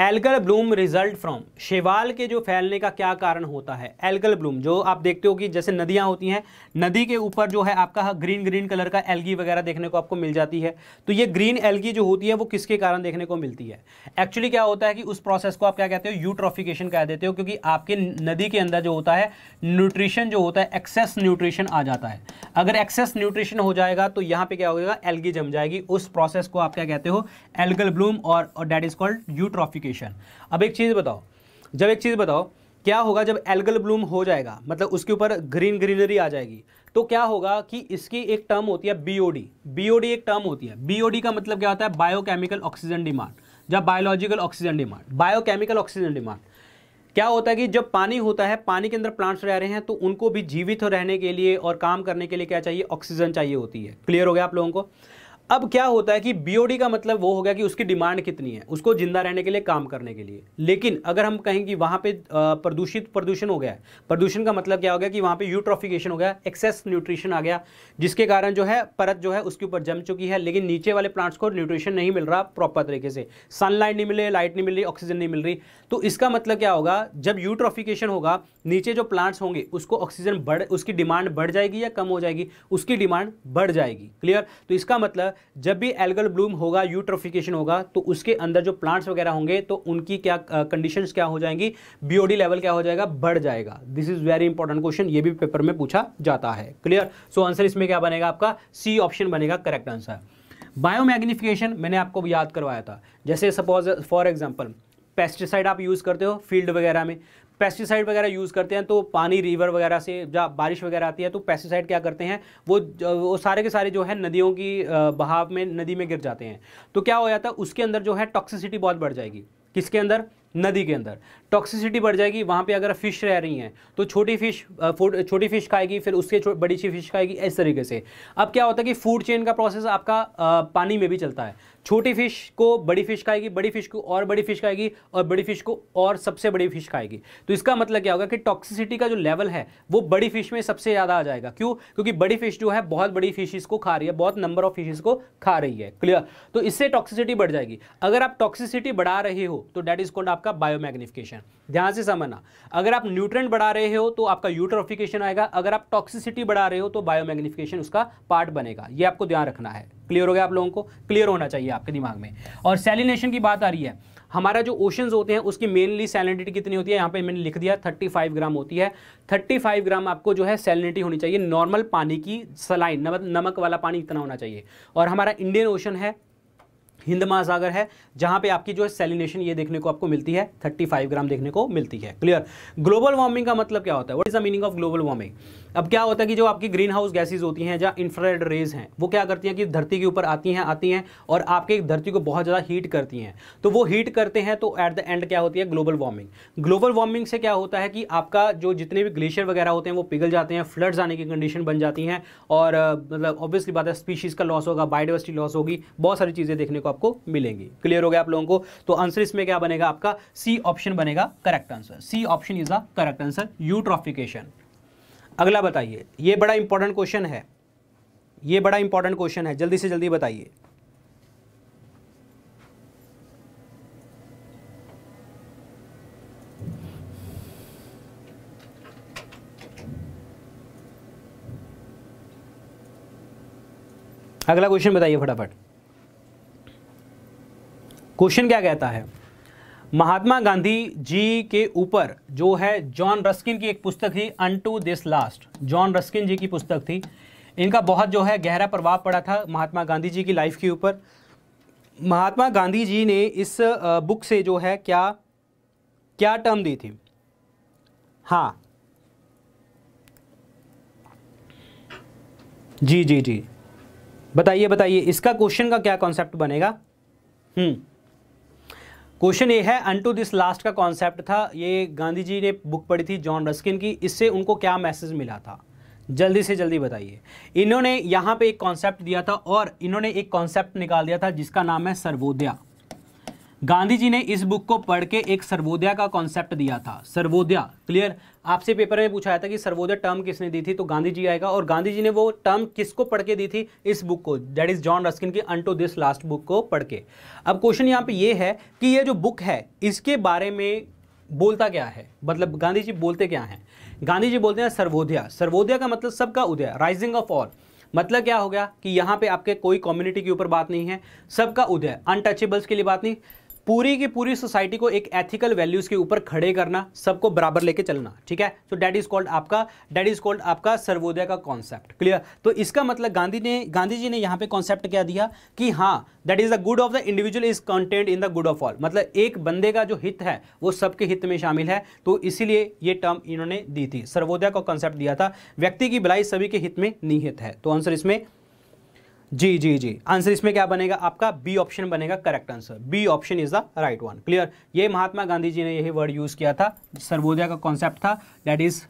एल्गल ब्लूम रिजल्ट फ्रॉम शेवाल के जो फैलने का क्या कारण होता है एल्गल ब्लूम जो आप देखते हो कि जैसे नदियाँ होती हैं नदी के ऊपर जो है आपका ग्रीन ग्रीन कलर का एल्गी वगैरह देखने को आपको मिल जाती है तो ये ग्रीन एल्गी जो होती है वो किसके कारण देखने को मिलती है एक्चुअली क्या होता है कि उस प्रोसेस को आप क्या कहते हो यूट्रॉफिकेशन कह देते हो क्योंकि आपके नदी के अंदर जो होता है न्यूट्रिशन जो होता है एक्सेस न्यूट्रिशन आ जाता है अगर एक्सेस न्यूट्रिशन हो जाएगा तो यहाँ पर क्या होगा एल्गी जम जाएगी उस प्रोसेस को आप क्या कहते हो एल्गल ब्लूम और that is called eutrophication अब एक चीज़ बताओ जब एक चीज़ बताओ क्या होगा जब एल्गल ब्लूम हो जाएगा मतलब उसके ऊपर ग्रीन ग्रीनरी आ जाएगी तो क्या होगा कि इसकी एक टर्म होती है बीओडी बीओडी एक टर्म होती है बीओडी का मतलब क्या होता है बायोकेमिकल ऑक्सीजन डिमांड या biological oxygen demand biochemical oxygen demand क्या होता है कि जब पानी होता है पानी के अंदर प्लांट्स रह रहे हैं तो उनको भी जीवित रहने के लिए और काम करने के लिए क्या चाहिए ऑक्सीजन चाहिए होती है क्लियर हो गया आप लोगों को अब क्या होता है कि बीओडी का मतलब वो हो गया कि उसकी डिमांड कितनी है उसको जिंदा रहने के लिए काम करने के लिए लेकिन अगर हम कहें कि वहाँ पे प्रदूषित प्रदूषण हो गया है प्रदूषण का मतलब क्या हो गया कि वहाँ पे यूट्रोफिकेशन हो गया एक्सेस न्यूट्रिशन आ गया जिसके कारण जो है परत जो है उसके ऊपर जम चुकी है लेकिन नीचे वाले प्लांट्स को न्यूट्रिशन नहीं मिल रहा प्रॉपर तरीके से सनलाइट नहीं मिल रही लाइट नहीं मिल रही ऑक्सीजन नहीं मिल रही तो इसका मतलब क्या होगा जब यूट्रोफिकेशन होगा नीचे जो प्लांट्स होंगे उसको ऑक्सीजन बढ़ उसकी डिमांड बढ़ जाएगी या कम हो जाएगी उसकी डिमांड बढ़ जाएगी क्लियर तो इसका मतलब जब भी एल्गल ब्लूम होगा यूट्रोफिकेशन होगा तो उसके अंदर जो प्लांट्स वगैरह होंगे तो उनकी क्या कंडीशंस क्या हो जाएंगी बीओडी लेवल क्या हो जाएगा बढ़ जाएगा this is very important question ये भी पेपर में पूछा जाता है क्लियर सो आंसर इसमें क्या बनेगा आपका सी ऑप्शन बनेगा करेक्ट आंसर बायोमैग्निफिकेशन मैंने आपको याद करवाया था जैसे सपोज फॉर एग्जाम्पल पेस्टिसाइड आप यूज़ करते हो फील्ड वगैरह में पेस्टिसाइड वगैरह यूज़ करते हैं तो पानी रिवर वगैरह से जब बारिश वगैरह आती है तो पेस्टिसाइड क्या करते हैं वो वो सारे के सारे जो है नदियों की बहाव में नदी में गिर जाते हैं तो क्या हो जाता है उसके अंदर जो है टॉक्सिसिटी बहुत बढ़ जाएगी किसके अंदर नदी के अंदर टॉक्सिसिटी बढ़ जाएगी वहाँ पे अगर फिश रह रही हैं तो छोटी फिश छोटी फिश खाएगी फिर उसके बड़ी सी फिश खाएगी इस तरीके से अब क्या होता है कि फूड चेन का प्रोसेस आपका पानी में भी चलता है छोटी फिश को बड़ी फिश खाएगी बड़ी फिश को और बड़ी फिश खाएगी और बड़ी फिश को और सबसे बड़ी फिश खाएगी तो इसका मतलब क्या होगा कि टॉक्सिसिटी का जो लेवल है वो बड़ी फिश में सबसे ज़्यादा आ जाएगा क्यों क्योंकि बड़ी फिश जो है बहुत बड़ी फिशेस को खा रही है बहुत नंबर ऑफ फिशिज़ को खा रही है क्लियर तो इससे टॉक्सिसिटी बढ़ जाएगी अगर आप टॉक्सिसिटी बढ़ा रहे हो तो डैट इज कॉल्ड आपका बायोमैग्निफिकेशन ध्यान से समझना अगर आप न्यूट्रेंट बढ़ा रहे हो तो आपका यूट्रोफिकेशन आएगा अगर आप टॉक्सिसिटी बढ़ा रहे हो तो बायोमैग्निफिकेशन उसका पार्ट बनेगा ये आपको ध्यान रखना है क्लियर हो गया आप लोगों को क्लियर होना चाहिए आपके दिमाग में और सेलिनेशन की बात आ रही है हमारा जो ओशन होते हैं उसकी मेनली सैलिनिटी कितनी होती है यहाँ पे मैंने लिख दिया 35 ग्राम होती है 35 ग्राम आपको जो है सैलिनिटी होनी चाहिए नॉर्मल पानी की सलाइन नमक वाला पानी इतना होना चाहिए और हमारा इंडियन ओशन है हिंद महासागर है जहां पे आपकी जो है सेलिनेशन ये देखने को आपको मिलती है 35 ग्राम देखने को मिलती है क्लियर ग्लोबल वार्मिंग का मतलब क्या होता है what is the meaning of global warming अब क्या होता है कि जो आपकी ग्रीन हाउस गैसेज होती हैं जहाँ इंफ्रारेड रेज हैं वो क्या करती हैं कि धरती के ऊपर आती हैं आती हैं और आपके धरती को बहुत ज़्यादा हीट करती हैं तो वो हीट करते हैं तो एट द एंड क्या होती है ग्लोबल वार्मिंग ग्लोबल वार्मिंग से क्या होता है कि आपका जो जितने भी ग्लेशियर वगैरह होते हैं वो पिघल जाते हैं फ्लड्स आने की कंडीशन बन जाती हैं और मतलब ऑब्वियसली बात है स्पीशीज़ का लॉस होगा बायोडाइवर्सिटी लॉस होगी बहुत सारी चीज़ें देखने को आपको मिलेंगी क्लियर हो गया आप लोगों को तो आंसर इसमें क्या बनेगा आपका सी ऑप्शन बनेगा correct answer C option is the correct answer eutrophication अगला बताइए ये बड़ा इंपॉर्टेंट क्वेश्चन है ये बड़ा इंपॉर्टेंट क्वेश्चन है जल्दी से जल्दी बताइए अगला क्वेश्चन बताइए फटाफट क्वेश्चन क्या कहता है महात्मा गांधी जी के ऊपर जो है जॉन रस्किन की एक पुस्तक थी unto this last John Ruskin ji की पुस्तक थी इनका बहुत जो है गहरा प्रभाव पड़ा था महात्मा गांधी जी की लाइफ के ऊपर महात्मा गांधी जी ने इस बुक से जो है क्या क्या टर्म दी थी हाँ जी जी जी बताइए बताइए इसका क्वेश्चन का क्या कॉन्सेप्ट बनेगा हम्म क्वेश्चन ये है अनटू दिस लास्ट का कॉन्सेप्ट था ये गांधी जी ने बुक पढ़ी थी जॉन रस्किन की इससे उनको क्या मैसेज मिला था जल्दी से जल्दी बताइए इन्होंने यहाँ पे एक कॉन्सेप्ट दिया था और इन्होंने एक कॉन्सेप्ट निकाल दिया था जिसका नाम है सर्वोदया गांधी जी ने इस बुक को पढ़ के एक सर्वोदया का कॉन्सेप्ट दिया था सर्वोदया क्लियर आपसे पेपर में पूछा था कि सर्वोदय टर्म किसने दी थी तो गांधी जी आएगा और गांधी जी ने वो टर्म किसको पढ़ के दी थी इस बुक को दैट इज जॉन रस्किन की अंटो दिस लास्ट बुक को पढ़ के अब क्वेश्चन यहाँ पे ये है कि ये जो बुक है इसके बारे में बोलता क्या है मतलब गांधी जी बोलते क्या हैं गांधी जी बोलते हैं सर्वोदया सर्वोदया का मतलब सबका उदय राइजिंग ऑफ ऑल मतलब क्या हो गया कि यहाँ पे आपके कोई कम्युनिटी के ऊपर बात नहीं है सबका उदय अनटचेबल्स के लिए बात नहीं पूरी की पूरी सोसाइटी को एक एथिकल वैल्यूज के ऊपर खड़े करना सबको बराबर लेके चलना ठीक है सो डैट इज कॉल्ड आपका डैट इज कॉल्ड आपका सर्वोदय का कॉन्सेप्ट क्लियर तो इसका मतलब गांधी ने गांधी जी ने यहाँ पे कॉन्सेप्ट क्या दिया कि हाँ that is the good of the individual is content in the good of all मतलब एक बंदे का जो हित है वो सबके हित में शामिल है तो इसीलिए ये टर्म इन्होंने दी थी सर्वोदय का कॉन्सेप्ट दिया था व्यक्ति की भलाई सभी के हित में निहित है तो आंसर इसमें जी जी जी आंसर इसमें क्या बनेगा आपका बी ऑप्शन बनेगा correct answer B option is the right one clear ये महात्मा गांधी जी ने यही वर्ड यूज किया था सर्वोदय का कॉन्सेप्ट था that is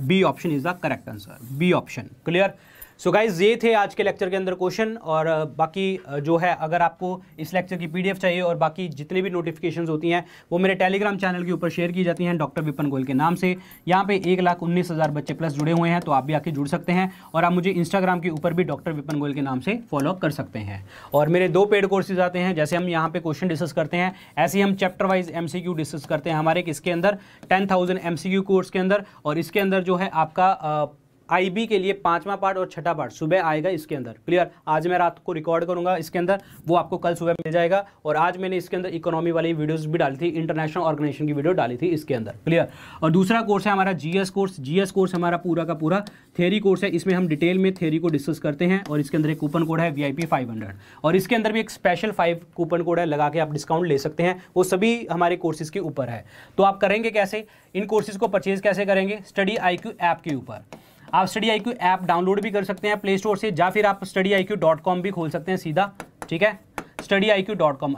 B option is the correct answer B option clear so so guys ये थे आज के लेक्चर के अंदर क्वेश्चन और uh, बाकी uh, जो है अगर आपको इस लेक्चर की पीडीएफ चाहिए और बाकी जितनी भी नोटिफिकेशन होती हैं वो मेरे टेलीग्राम चैनल के ऊपर शेयर की जाती हैं डॉक्टर विपन गोयल के नाम से यहाँ पे एक लाख उन्नीस हज़ार बच्चे प्लस जुड़े हुए हैं तो आप भी आके जुड़ सकते हैं और आप मुझे इंस्टाग्राम के ऊपर भी डॉक्टर विपन गोयल के नाम से फॉलो कर सकते हैं और मेरे दो पेड कोर्सेज आते हैं जैसे हम यहाँ पे क्वेश्चन डिस्कस करते हैं ऐसे ही हम चैप्टर वाइज एम डिस्कस करते हैं हमारे किसके अंदर टेन थाउजेंड एम कोर्स के अंदर और इसके अंदर जो है आपका uh, आईबी के लिए पांचवा पार्ट और छठा पार्ट सुबह आएगा इसके अंदर क्लियर आज मैं रात को रिकॉर्ड करूंगा इसके अंदर वो आपको कल सुबह मिल जाएगा और आज मैंने इसके अंदर इकोनॉमी वाली वीडियोस भी डाली थी इंटरनेशनल ऑर्गेनाइजेशन की वीडियो डाली थी इसके अंदर क्लियर और दूसरा कोर्स है हमारा जीएस कोर्स जीएस कोर्स हमारा पूरा का पूरा थेरी कोर्स है इसमें हम डिटेल में थेरी को डिस्कस करते हैं और इसके अंदर एक कूपन कोड है वी आई और इसके अंदर भी एक स्पेशल फाइव कूपन कोड है लगा के आप डिस्काउंट ले सकते हैं वो सभी हमारे कोर्सेज के ऊपर है तो आप करेंगे कैसे इन कोर्सेज को परचेज कैसे करेंगे स्टडी आई ऐप के ऊपर आप Study I Q app download भी कर सकते हैं प्ले स्टोर से या फिर आप Study I Q dot com भी खोल सकते हैं सीधा ठीक है स्टडी आई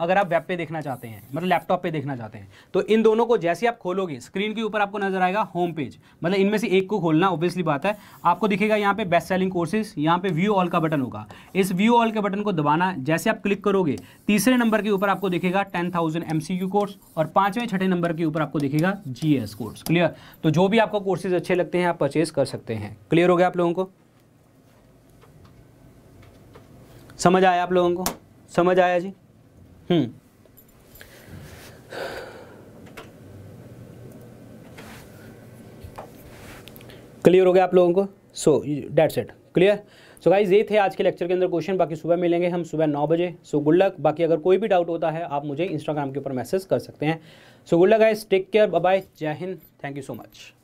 अगर आप वेब पे देखना चाहते हैं मतलब लैपटॉप पे देखना चाहते हैं तो इन दोनों को जैसे आप खोलोगे स्क्रीन के ऊपर आपको नजर आएगा होम पेज मतलब इनमें से एक को खोलना ऑब्वियसली बात है आपको दिखेगा यहाँ पे बेस्ट सेलिंग कोर्सेज यहाँ पे व्यू ऑल का बटन होगा इस व्यू ऑल के बटन को दबाना जैसे आप क्लिक करोगे तीसरे नंबर के ऊपर आपको दिखेगा टेन थाउजेंड कोर्स और पांचवें छठे नंबर के ऊपर आपको दिखेगा जी कोर्स क्लियर तो जो भी आपको कोर्सेज अच्छे लगते हैं आप परचेज कर सकते हैं क्लियर हो गया आप लोगों को समझ आया आप लोगों को समझ आया जी हम्म क्लियर हो गया आप लोगों को so that set clear so guys ये थे आज के लेक्चर के अंदर क्वेश्चन बाकी सुबह मिलेंगे हम सुबह नौ बजे सो गुड लक बाकी अगर कोई भी डाउट होता है आप मुझे इंस्टाग्राम के ऊपर मैसेज कर सकते हैं so good luck guys take care bye जय हिंद थैंक यू सो मच